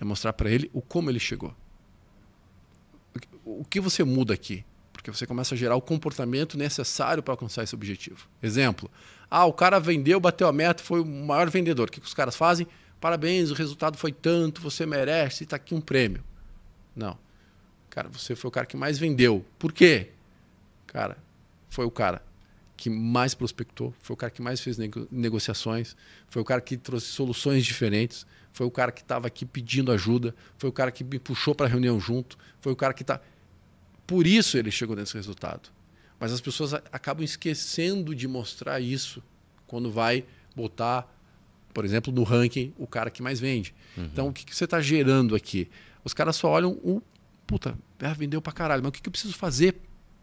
B: É mostrar para ele o como ele chegou. O que você muda aqui? Porque você começa a gerar o comportamento necessário para alcançar esse objetivo. Exemplo: ah, o cara vendeu, bateu a meta, foi o maior vendedor. O que, os caras fazem? Parabéns, o resultado foi tanto, você merece, está aqui um prêmio. Não. Cara, você foi o cara que mais vendeu. Por quê? Cara, foi o cara que mais prospectou, foi o cara que mais fez nego negociações, foi o cara que trouxe soluções diferentes, foi o cara que estava aqui pedindo ajuda, foi o cara que me puxou para a reunião junto, foi o cara que está. Por isso ele chegou nesse resultado. Mas as pessoas acabam esquecendo de mostrar isso quando vai botar, por exemplo, no ranking o cara que mais vende. Uhum. Então, o que, que você está gerando aqui? Os caras só olham o. Puta, vendeu para caralho, mas o que, que eu preciso fazer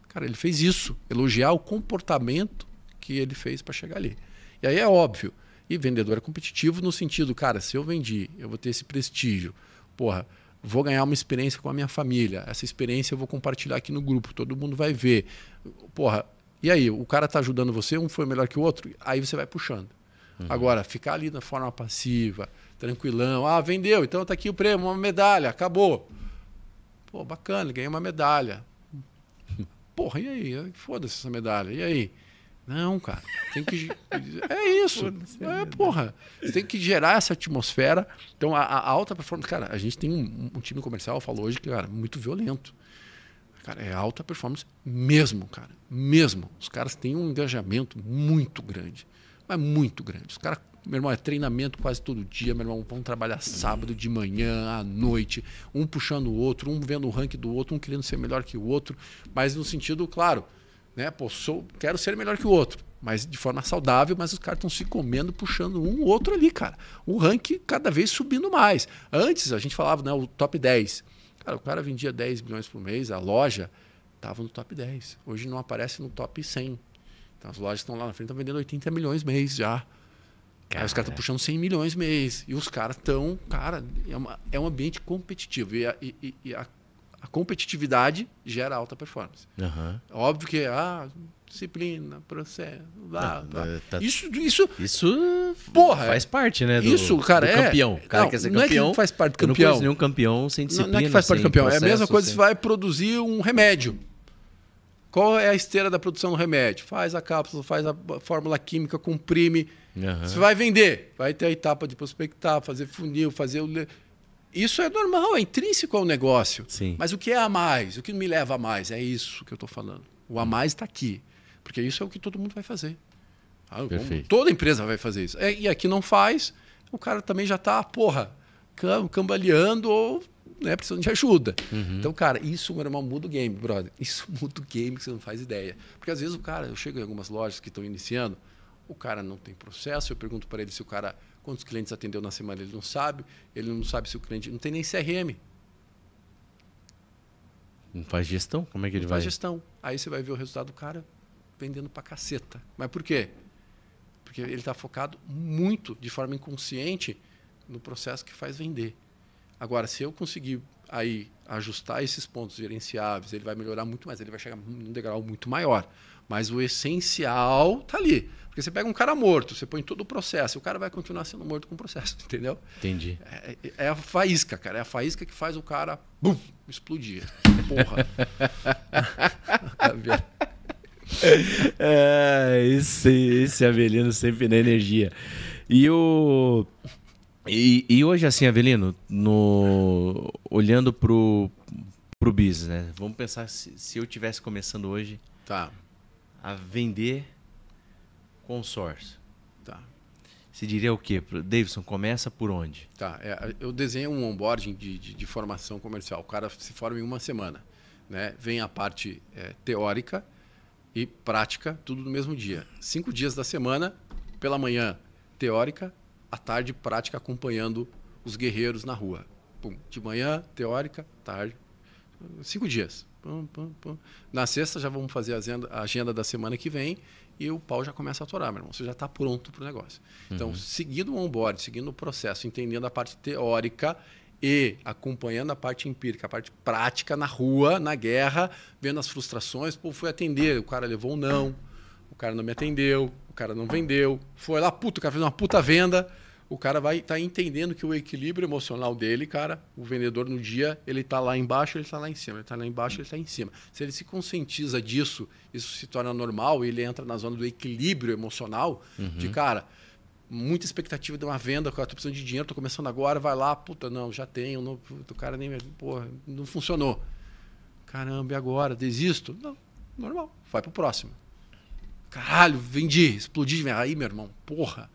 B: Cara, ele fez isso, elogiar o comportamento que ele fez para chegar ali. E aí é óbvio. E vendedor é competitivo no sentido, cara, se eu vendi, eu vou ter esse prestígio. Porra, vou ganhar uma experiência com a minha família. Essa experiência eu vou compartilhar aqui no grupo, todo mundo vai ver. Porra, e aí, o cara tá ajudando você, um foi melhor que o outro, aí você vai puxando. Uhum. Agora, ficar ali na forma passiva, tranquilão, ah, vendeu, então tá aqui o prêmio, uma medalha, acabou. Pô, bacana, ganhei uma medalha porra, e aí? Foda-se essa medalha, e aí? Não, cara, tem que. É isso. É, porra. Você tem que gerar essa atmosfera. Então, a, a alta performance. Cara, a gente tem um, um time comercial, falou hoje, que, cara, muito violento. Cara, é alta performance mesmo, cara. Mesmo. Os caras têm um engajamento muito grande. Mas muito grande. Os caras meu irmão, é treinamento quase todo dia, meu irmão. Vamos trabalhar sábado, de manhã, à noite, um puxando o outro, um vendo o ranking do outro, um querendo ser melhor que o outro, mas no sentido, claro, né? Pô, sou, quero ser melhor que o outro, mas de forma saudável, mas os caras estão se comendo, puxando um outro ali, cara. O ranking cada vez subindo mais. Antes a gente falava, né, o top 10. Cara, o cara vendia 10 bilhões por mês, a loja estava no top 10. Hoje não aparece no top 100. Então as lojas estão lá na frente, estão vendendo 80 milhões mês já. Cara. Aí os caras estão puxando 100 milhões mês. E os caras estão. Cara, é, uma, é um ambiente competitivo. E a, e, e a, a competitividade gera alta performance. Uhum. Óbvio que. Ah, disciplina, processo, é, Tá... Isso, isso, isso porra, faz é parte, né? Do, isso, cara, do é. campeão. É... Cara não, quer ser campeão. Não é que faz parte do campeão. não nenhum campeão sem disciplina. Não, não é que faz parte do campeão. Processo, é a mesma coisa sem... se vai produzir um remédio. Qual é a esteira da produção do remédio? Faz a cápsula, faz a fórmula química, comprime. Uhum. Você vai vender, vai ter a etapa de prospectar, fazer funil, fazer o. Isso é normal, é intrínseco ao negócio. Sim. Mas o que é a mais? O que me leva a mais? É isso que eu estou falando. O a mais está aqui. Porque isso é o que todo mundo vai fazer. Ah, Perfeito. Toda empresa vai fazer isso. É, e aqui não faz, o cara também já está, porra, cambaleando ou né, precisando de ajuda. Uhum. Então, cara, isso, meu irmão, muda o game, brother. Isso muda o game que você não faz ideia. Porque às vezes o cara, eu chego em algumas lojas que estão iniciando, o cara não tem processo. Eu pergunto para ele se o cara quantos clientes atendeu na semana, ele não sabe. Ele não sabe se o cliente não tem nem CRM.
A: Não faz gestão? Como é que ele não vai? Faz
B: gestão. Aí você vai ver o resultado do cara vendendo para caceta. Mas por quê? Porque ele está focado muito, de forma inconsciente, no processo que faz vender. Agora, se eu conseguir aí ajustar esses pontos gerenciáveis, ele vai melhorar muito mais, ele vai chegar num degrau muito maior. Mas o essencial tá ali. Porque você pega um cara morto, você põe todo o processo, e o cara vai continuar sendo morto com o processo, entendeu? Entendi. É, é, é a faísca, cara. É a faísca que faz o cara bum, explodir. Porra.
A: é, esse, esse Avelino sempre na energia. E o. E, e hoje, assim, Avelino, no, olhando pro, pro business, né? Vamos pensar se, se eu tivesse começando hoje. Tá a vender consórcio. Tá. Você diria o quê? Davidson, começa por onde?
B: Tá, é, eu desenho um onboarding de, de, de, formação comercial. O cara se forma em uma semana. Né? Vem a parte é, teórica e prática, tudo no mesmo dia. Cinco dias da semana, pela manhã teórica, à tarde prática acompanhando os guerreiros na rua. Pum, de manhã teórica, tarde. Cinco dias. Pum, pum, pum. Na sexta já vamos fazer a agenda, a agenda, da semana que vem e o pau já começa a atorar, meu irmão. Você já está pronto para o negócio. Então, uhum. Então, seguindo o onboard, seguindo o processo, entendendo a parte teórica e acompanhando a parte empírica, a parte prática na rua, na guerra, vendo as frustrações. Pô, fui atender, o cara levou um não, o cara não me atendeu, o cara não vendeu. Foi lá, puto, o cara fez uma puta venda o cara vai estar tá entendendo que o equilíbrio emocional dele, cara, o vendedor no dia, ele está lá embaixo, ele está lá em cima, ele está lá embaixo, ele está em cima. Se ele se conscientiza disso, isso se torna normal e ele entra na zona do equilíbrio emocional uhum. de, cara, muita expectativa de uma venda, estou precisando de dinheiro, Estou começando agora, vai lá, puta, não, já tenho, não, o cara nem, porra, não funcionou. Caramba, e agora? Desisto? Não, normal, vai pro próximo. Caralho, vendi, explodi, aí, meu irmão, porra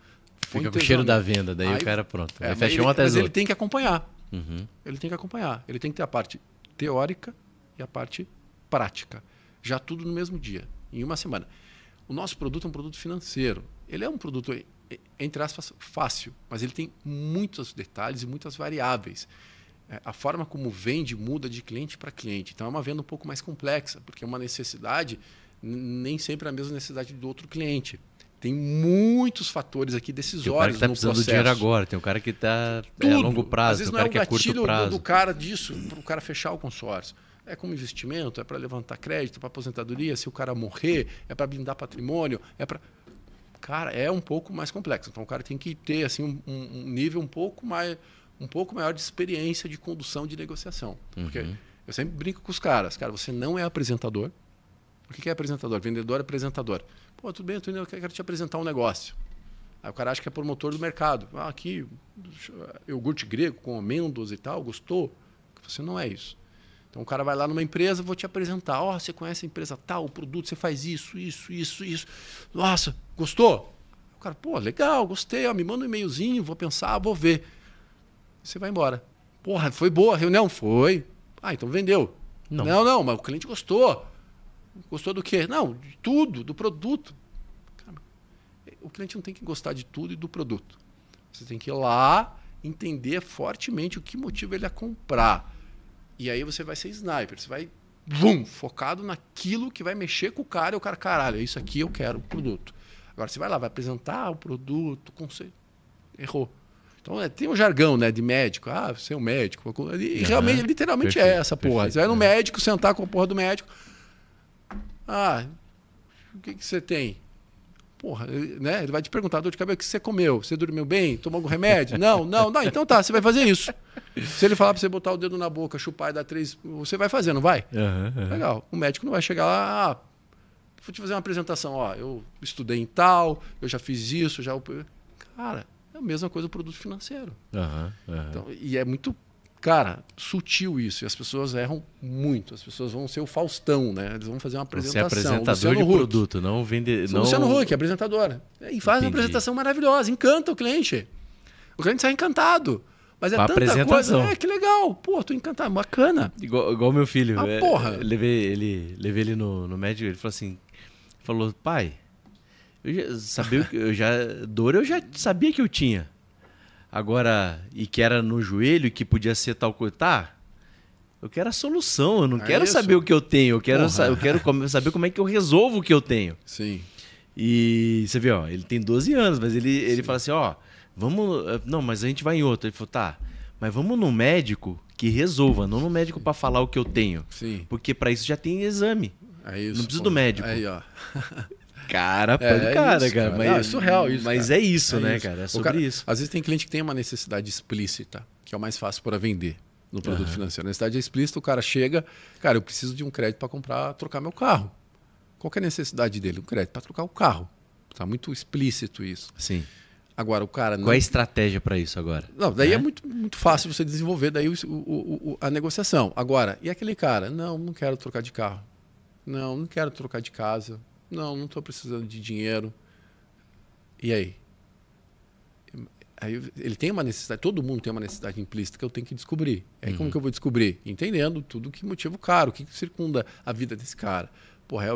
B: Fica com o cheiro da venda, daí aí, o cara pronto. É, fecha ele, um atrás mas ele tem que acompanhar. Uhum. Ele tem que acompanhar. Ele tem que ter a parte teórica e a parte prática. Já tudo no mesmo dia, em uma semana. O nosso produto é um produto financeiro. Ele é um produto, entre aspas, fácil, mas ele tem muitos detalhes e muitas variáveis. É, a forma como vende muda de cliente para cliente. Então é uma venda um pouco mais complexa, porque é uma necessidade, nem sempre é a mesma necessidade do outro cliente. Tem muitos fatores aqui decisórios tem o cara que está precisando do dinheiro agora,
A: tem o cara que está é, a longo prazo, Às vezes o cara não é o que é curto prazo. Do, do
B: cara disso, para o cara fechar o consórcio. É como investimento, é para levantar crédito, é para aposentadoria, se o cara morrer, é para blindar patrimônio, é para cara, é um pouco mais complexo. Então o cara tem que ter assim um, um nível um pouco mais um pouco maior de experiência de condução de negociação. Uhum. Porque eu sempre brinco com os caras, cara, você não é apresentador. O que é apresentador? Vendedor, apresentador. Pô, tudo bem, Antônio, eu quero te apresentar um negócio. Aí o cara acha que é promotor do mercado. Ah, aqui, iogurte grego com amêndoas e tal, gostou? Você assim, não é isso. Então o cara vai lá numa empresa, vou te apresentar. Ó, oh, você conhece a empresa tal, o produto, você faz isso, isso, isso, isso. Nossa, gostou? O cara, pô, legal, gostei, ó, me manda um e-mailzinho, vou pensar, vou ver. Você vai embora. Porra, foi boa a reunião? Foi. Ah, então vendeu. Não, não, não mas o cliente gostou. Gostou do quê? Não, de tudo, do produto. Cara, o cliente não tem que gostar de tudo e do produto. Você tem que ir lá entender fortemente o que motiva ele a comprar. E aí você vai ser sniper, você vai bum, focado naquilo que vai mexer com o cara e o cara, caralho, é isso aqui eu quero o produto. Agora você vai lá, vai apresentar o produto, o conceito. Errou. Então, é, tem um jargão, né, de médico. Ah, você é um médico. E realmente, literalmente Perfeito. é essa porra. Perfeito. Você vai no é. médico, sentar com a porra do médico. Ah, o que, que você tem? Porra, né? Ele vai te perguntar, dor de cabeça, o que você comeu? Você dormiu bem? Tomou algum remédio? não, não, não. Então tá, você vai fazer isso. Se ele falar pra você botar o dedo na boca, chupar e dar três, você vai fazer, não vai? Uhum, uhum. Legal. O médico não vai chegar lá, ah, vou te fazer uma apresentação, ó, eu estudei em tal, eu já fiz isso, já... Cara, é a mesma coisa o produto financeiro.
A: Uhum,
B: então, e é muito Cara, sutil isso. E as pessoas erram muito. As pessoas vão ser o Faustão, né? Eles vão fazer uma apresentação. Você é apresentador de produto,
A: não vende. Não... Luciano Huck,
B: apresentadora. É, e faz Entendi. uma apresentação maravilhosa, encanta o cliente. O cliente sai encantado. Mas é uma tanta coisa. É, que legal. Pô, tô encantado. Bacana.
A: Igual, igual meu filho. Ah, é, porra. Levei ele, levei ele no, no médico, ele falou assim: falou, pai, eu já sabia eu já. Dor eu já sabia que eu tinha. Agora, e que era no joelho, que podia ser tal coisa. Tá, eu quero a solução, eu não é quero isso? saber o que eu tenho, eu quero, eu quero saber como é que eu resolvo o que eu tenho. Sim. E você vê, ó, ele tem 12 anos, mas ele, ele fala assim, ó, vamos. Não, mas a gente vai em outro. Ele falou, tá, mas vamos no médico que resolva, não no médico para falar o que eu tenho. Sim. Porque para isso já tem exame.
B: É isso, não precisa pô. do médico. Aí, ó.
A: cara é, do é cara, isso, cara, Mas, Não, é surreal isso. Mas cara. é isso, é né, isso. cara? É sobre cara, isso.
B: Às vezes tem cliente que tem uma necessidade explícita, que é o mais fácil para vender no produto uhum. financeiro. A necessidade é explícita, o cara chega, cara, eu preciso de um crédito para comprar, trocar meu carro. Qual é a necessidade dele? Um crédito para trocar o carro. Tá muito explícito isso. Sim. Agora, o cara. Não... Qual é a
A: estratégia para isso agora? Não, daí é? é,
B: muito, muito fácil você desenvolver daí o, o, o, a negociação. Agora, e aquele cara? Não, não quero trocar de carro. Não, não quero trocar de casa. Não, não estou precisando de dinheiro. E aí? Aí ele tem uma necessidade, todo mundo tem uma necessidade implícita que eu tenho que descobrir. Aí uhum. como que eu vou descobrir? Entendendo tudo que motiva o cara, o que, circunda a vida desse cara. Porra, é,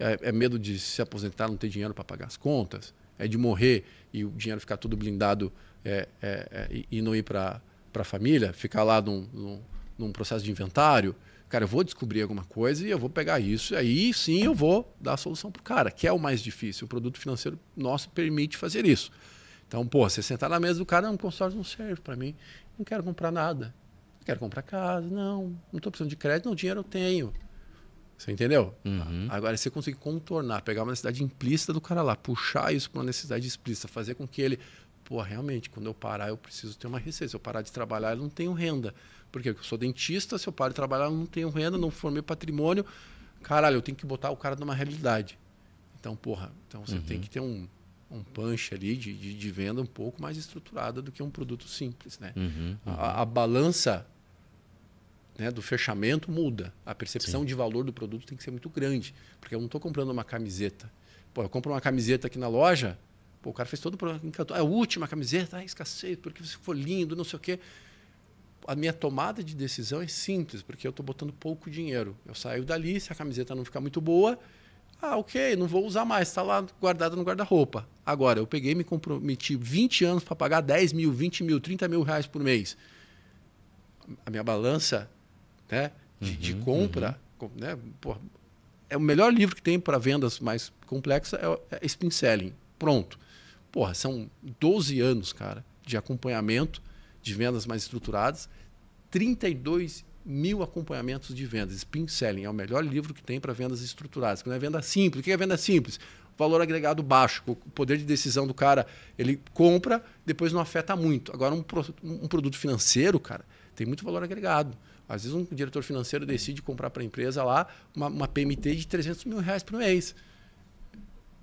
B: é, é medo de se aposentar, não ter dinheiro para pagar as contas? É de morrer e o dinheiro ficar todo blindado é, é, é, e, e, não ir para a família? Ficar lá num, num, num processo de inventário? Cara, eu vou descobrir alguma coisa e eu vou pegar isso, e aí sim eu vou dar a solução para o cara, que é o mais difícil. O produto financeiro nosso permite fazer isso. Então, pô, você sentar na mesa do cara, não, consórcio não serve para mim, não quero comprar nada. Não quero comprar casa, não, não estou precisando de crédito, não, dinheiro eu tenho. Você entendeu? Uhum. Agora, você conseguir contornar, pegar uma necessidade implícita do cara lá, puxar isso para uma necessidade explícita, fazer com que ele, pô, realmente, quando eu parar, eu preciso ter uma receita. Se eu parar de trabalhar, eu não tenho renda. Porque eu sou dentista, se eu paro de trabalhar, eu não tenho renda, não formei patrimônio. Caralho, eu tenho que botar o cara numa realidade. Então, porra, então você uhum. tem que ter um, um punch ali de, de, de, venda um pouco mais estruturada do que um produto simples, né? Uhum, uhum. A, a, balança né, do fechamento muda. A percepção Sim. de valor do produto tem que ser muito grande, porque eu não estou comprando uma camiseta. Pô, eu compro uma camiseta aqui na loja, pô, o cara fez todo o programa, encantou. É a última camiseta, ah, escassei, porque você ficou lindo, não sei o quê a minha tomada de decisão é simples, porque eu estou botando pouco dinheiro. Eu saio dali, se a camiseta não ficar muito boa, ah, ok, não vou usar mais, está lá guardada no guarda-roupa. Agora, eu peguei me comprometi 20 anos para pagar 10 mil, 20 mil, 30 mil reais por mês. A minha balança né, de, uhum, de compra, uhum. né, porra, é o melhor livro que tem para vendas mais complexas, é, é Spin Selling. Pronto. Porra, são 12 anos, cara, de acompanhamento de vendas mais estruturadas, 32 mil acompanhamentos de vendas. Spin Selling é o melhor livro que tem para vendas estruturadas, que não é venda simples. O que é venda simples? Valor agregado baixo, o poder de decisão do cara, ele compra, depois não afeta muito. Agora, um, pro, um produto financeiro, cara, tem muito valor agregado. Às vezes, um diretor financeiro decide comprar para a empresa lá uma, uma, PMT de 300 mil reais por mês.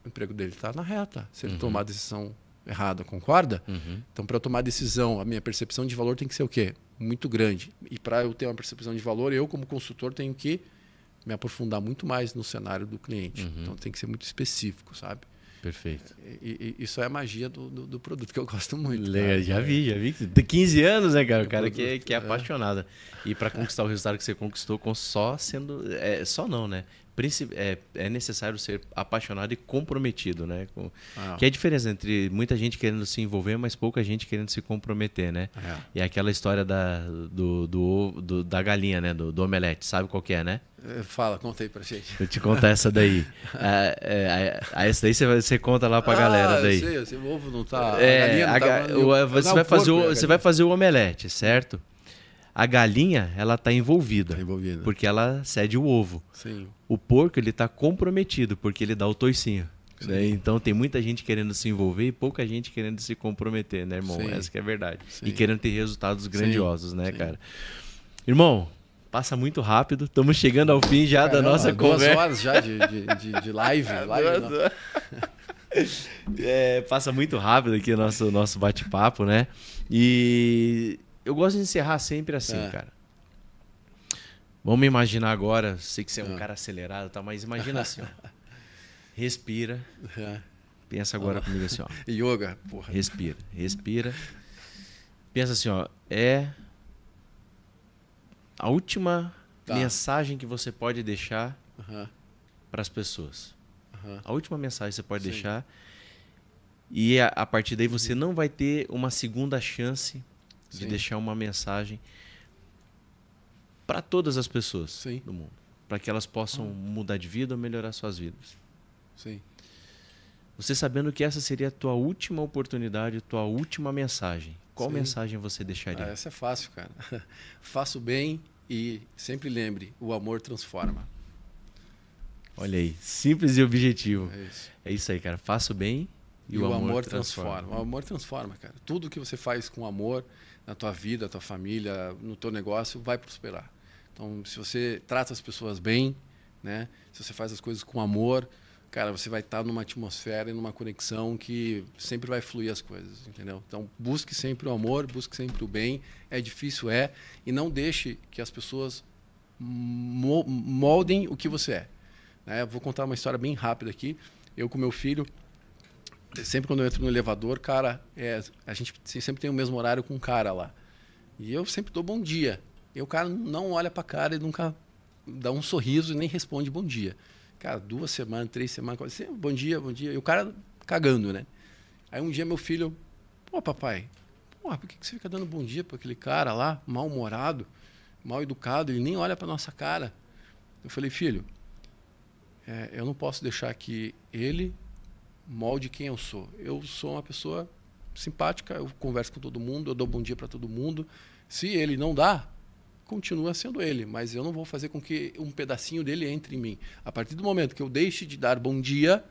B: O emprego dele está na reta, se ele uhum. tomar a decisão errada, concorda? Uhum. Então, para eu tomar decisão, a minha percepção de valor tem que ser o quê? Muito grande. E para eu ter uma percepção de valor, eu, como consultor, tenho que me aprofundar muito mais no cenário do cliente. Uhum. Então, tem que ser muito específico, sabe? Perfeito. E, e, isso é a magia do, do, do, produto, que eu gosto muito. Legal, já vi,
A: já vi. É. De 15 anos, né, cara?
B: O cara que, é, que é, é apaixonado.
A: E para conquistar o resultado que você conquistou, só sendo. É, só não, né? é, é necessário ser apaixonado e comprometido, né? Com, ah. Que é a diferença entre muita gente querendo se envolver, mas pouca gente querendo se comprometer, né? É. E é aquela história da, do, do, do da galinha, né? Do, do, omelete, sabe qual que é, né?
B: É, fala, conta aí pra gente. Eu te contar essa
A: daí. é, é, essa daí você, você conta lá pra ah, galera daí. Eu
B: sei, eu ovo não tá. É, a galinha tá, é, você, vai, fazer o, né, você vai
A: fazer o omelete, certo? a galinha ela está envolvida, tá envolvida, porque ela cede o ovo. Sim o porco ele está comprometido porque ele dá o toicinho. Né? Então tem muita gente querendo se envolver e pouca gente querendo se comprometer, né, irmão? Sim. Essa que é a verdade. Sim. E querendo ter resultados grandiosos, né, Sim. né, cara? Irmão, passa muito rápido. Estamos chegando ao fim já Caramba, da nossa duas conversa. Duas
B: horas já de, de, de, de live. live é,
A: passa muito rápido aqui o nosso, nosso bate-papo, né? E eu gosto de encerrar sempre assim, é. cara Vamos imaginar agora, sei que você é um ah. cara acelerado, tá, mas imagina assim, ó. Respira. É. Pensa agora ah. comigo assim, ó. Yoga, porra. Respira, respira. Pensa assim, ó, é a última tá. mensagem que você pode deixar uhum. para as pessoas. Uhum. A última mensagem que você pode Sim. deixar. E a, é, a, partir daí você não vai ter uma segunda chance Sim. de deixar uma mensagem para todas as pessoas Sim. do mundo, para que elas possam mudar de vida ou melhorar suas vidas. Sim. Você sabendo que essa seria a tua última oportunidade, a tua última mensagem. Qual Sim. mensagem você deixaria? Ah,
B: essa é fácil, cara. Faço bem e sempre lembre, o amor transforma.
A: Olha aí, simples e objetivo. É isso, é isso aí, cara. Faço bem e, e o, o, amor, amor transforma. transforma. O
B: amor transforma, cara. Tudo que você faz com amor na tua vida, na tua família, no teu negócio, vai prosperar. Então, se você trata as pessoas bem, né? Se você faz as coisas com amor, cara, você vai estar numa atmosfera e numa conexão que sempre vai fluir as coisas, entendeu? Então, busque sempre o amor, busque sempre o bem. É difícil, é. E não deixe que as pessoas moldem o que você é. Né? Vou contar uma história bem rápida aqui. Eu com meu filho, sempre quando eu entro no elevador, cara, é, a gente sempre tem o mesmo horário com um cara lá. E eu sempre dou bom dia. E o cara não olha para a cara e nunca dá um sorriso e nem responde bom dia. Cara, duas semanas, três semanas, quase bom dia, bom dia. E o cara cagando, né? Aí um dia meu filho, pô, papai, porra, por que, que você fica dando bom dia para aquele cara lá, mal-humorado, mal educado, ele nem olha para nossa cara? Eu falei, filho, é, eu não posso deixar que ele molde quem eu sou. Eu sou uma pessoa simpática, eu converso com todo mundo, eu dou bom dia para todo mundo. Se ele não dá, continua sendo ele, mas eu não vou fazer com que um pedacinho dele entre em mim. A partir do momento que eu deixe de dar bom dia,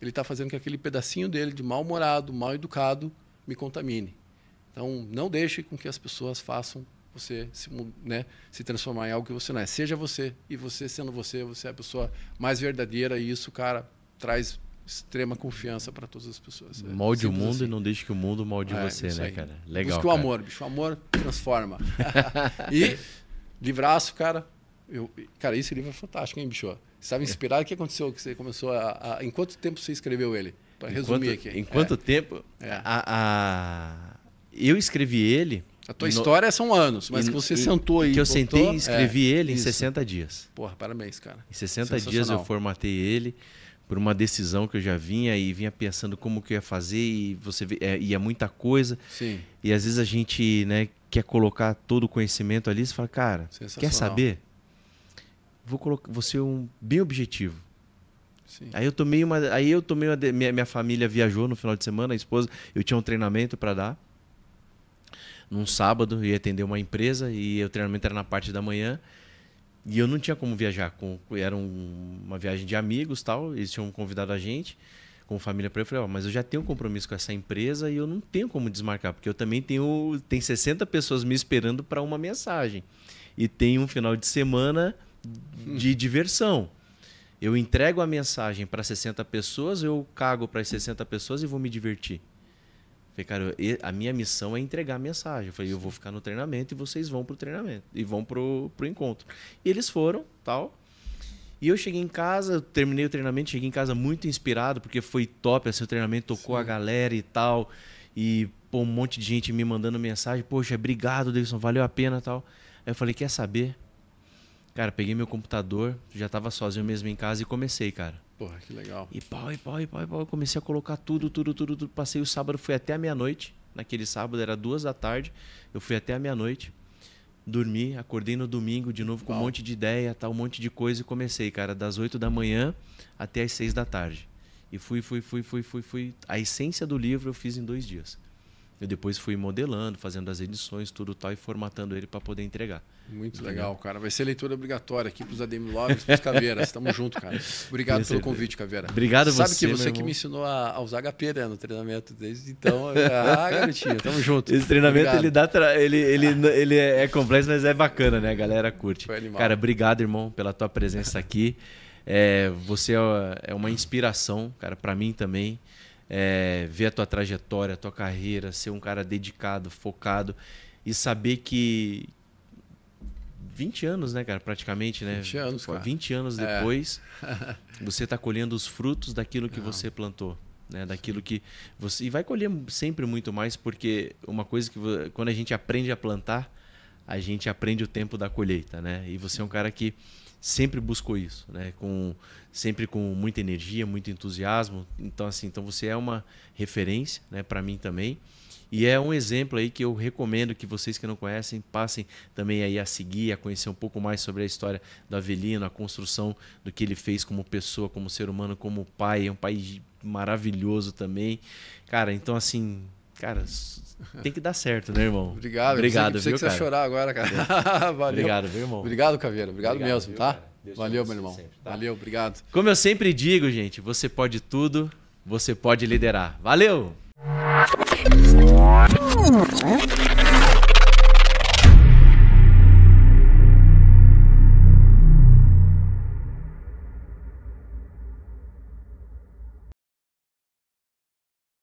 B: ele está fazendo com que aquele pedacinho dele de mal-humorado, mal-educado, me contamine. Então, não deixe com que as pessoas façam você se, né, se transformar em algo que você não é. Seja você, e você sendo você, você é a pessoa mais verdadeira, e isso, cara, traz extrema confiança para todas as pessoas. É Molde o mundo assim. e não deixe que o mundo molde é, você, né, aí. cara? Legal. Busque o amor, bicho. O amor transforma. e Livraço, cara. Eu, cara, esse livro é fantástico, hein, bicho? Você estava é. inspirado. O que aconteceu? Que você começou a, a, Em quanto tempo você escreveu ele? Para resumir aqui. Em quanto é.
A: tempo? É. A, a, eu escrevi ele. A tua no... história são anos, mas e, que você e, sentou aí. Que eu sentei e é, escrevi é, ele isso. em 60 dias.
B: Porra, parabéns, cara. Em 60 dias eu
A: formatei ele por uma decisão que eu já vinha e vinha pensando como que eu ia fazer e você é, ia é muita coisa. Sim. E às vezes a gente, né, quer colocar todo o conhecimento ali, você fala, cara, quer saber? Vou, colocar, vou ser um, bem objetivo. Sim. Aí eu tomei uma. Aí eu tomei uma, minha, minha família viajou no final de semana, a esposa, eu tinha um treinamento para dar. Num sábado, ia atender uma empresa e o treinamento era na parte da manhã. E eu não tinha como viajar. Com, era um, uma viagem de amigos tal, eles tinham convidado a gente com família para eu falei, oh, mas eu já tenho um compromisso com essa empresa e eu não tenho como desmarcar, porque eu também tenho tem 60 pessoas me esperando para uma mensagem. E tem um final de semana de hum. diversão. Eu entrego a mensagem para 60 pessoas, eu cago para as 60 pessoas e vou me divertir. Falei, cara, a minha missão é entregar a mensagem. Eu falei, eu vou ficar no treinamento e vocês vão pro treinamento. E vão pro, pro encontro. E eles foram, tal. E eu cheguei em casa, terminei o treinamento, cheguei em casa muito inspirado, porque foi top, assim, o treinamento tocou Sim. a galera e tal. E pô, um monte de gente me mandando mensagem, poxa, obrigado, Davidson, valeu a pena tal. Aí eu falei, quer saber? Cara, peguei meu computador, já tava sozinho mesmo em casa e comecei, cara. Porra, que legal. E pau, e pau, e pau, e pau. comecei a colocar tudo, tudo, tudo, tudo. Passei o sábado, fui até a meia-noite. Naquele sábado era duas da tarde. Eu fui até a meia-noite dormi, acordei no domingo de novo com Uau. um monte de ideia, tal, um monte de coisa e comecei, cara, das 8 da manhã até as 6 da tarde. E fui, fui, fui, fui, fui, fui. A essência do livro eu fiz em dois dias. Eu depois fui modelando, fazendo as edições, tudo tal, e formatando ele para
B: poder entregar. Muito legal, cara. Vai ser leitura obrigatória aqui para os ADM Lovers, para os Caveiras. Tamo junto, cara. Obrigado pelo convite, Caveira. Obrigado Sabe você, que você que me ensinou a, a usar HP né, no treinamento desde então. Ah, garotinha, tamo junto. Esse treinamento ele,
A: dá tra... ele, ele, ah. ele é, é complexo, mas é bacana, né? A galera curte. Foi animal. Cara, obrigado, irmão, pela tua presença aqui. É, você é, é uma inspiração, cara, para mim também é, ver a tua trajetória, a tua carreira, ser um cara dedicado, focado e saber que 20 anos, né, cara, praticamente, né? 20 anos, cara. 20 anos é. depois, é. você está colhendo os frutos daquilo que Não. você plantou. Né, daquilo Sim. que você e vai colher sempre muito mais porque uma coisa que quando a gente aprende a plantar a gente aprende o tempo da colheita né e você é um cara que sempre buscou isso, né? Com sempre com muita energia, muito entusiasmo. Então assim, então você é uma referência, né, para mim também. E é um exemplo aí que eu recomendo que vocês que não conhecem passem também aí a seguir, a conhecer um pouco mais sobre a história do Avelino, a construção do que ele fez como pessoa, como ser humano, como pai, é um pai maravilhoso também. Cara, então assim, Cara, tem que dar certo, né, irmão? Obrigado. Obrigado, pensei, sei pensei que você ia chorar agora, cara. Valeu. Obrigado, meu irmão? Obrigado, Caveira. Obrigado, Obrigado mesmo, viu, tá?
B: Valeu, meu irmão. Sempre, tá? Valeu, obrigado.
A: Como eu sempre digo, gente, você pode tudo, você pode liderar. Valeu!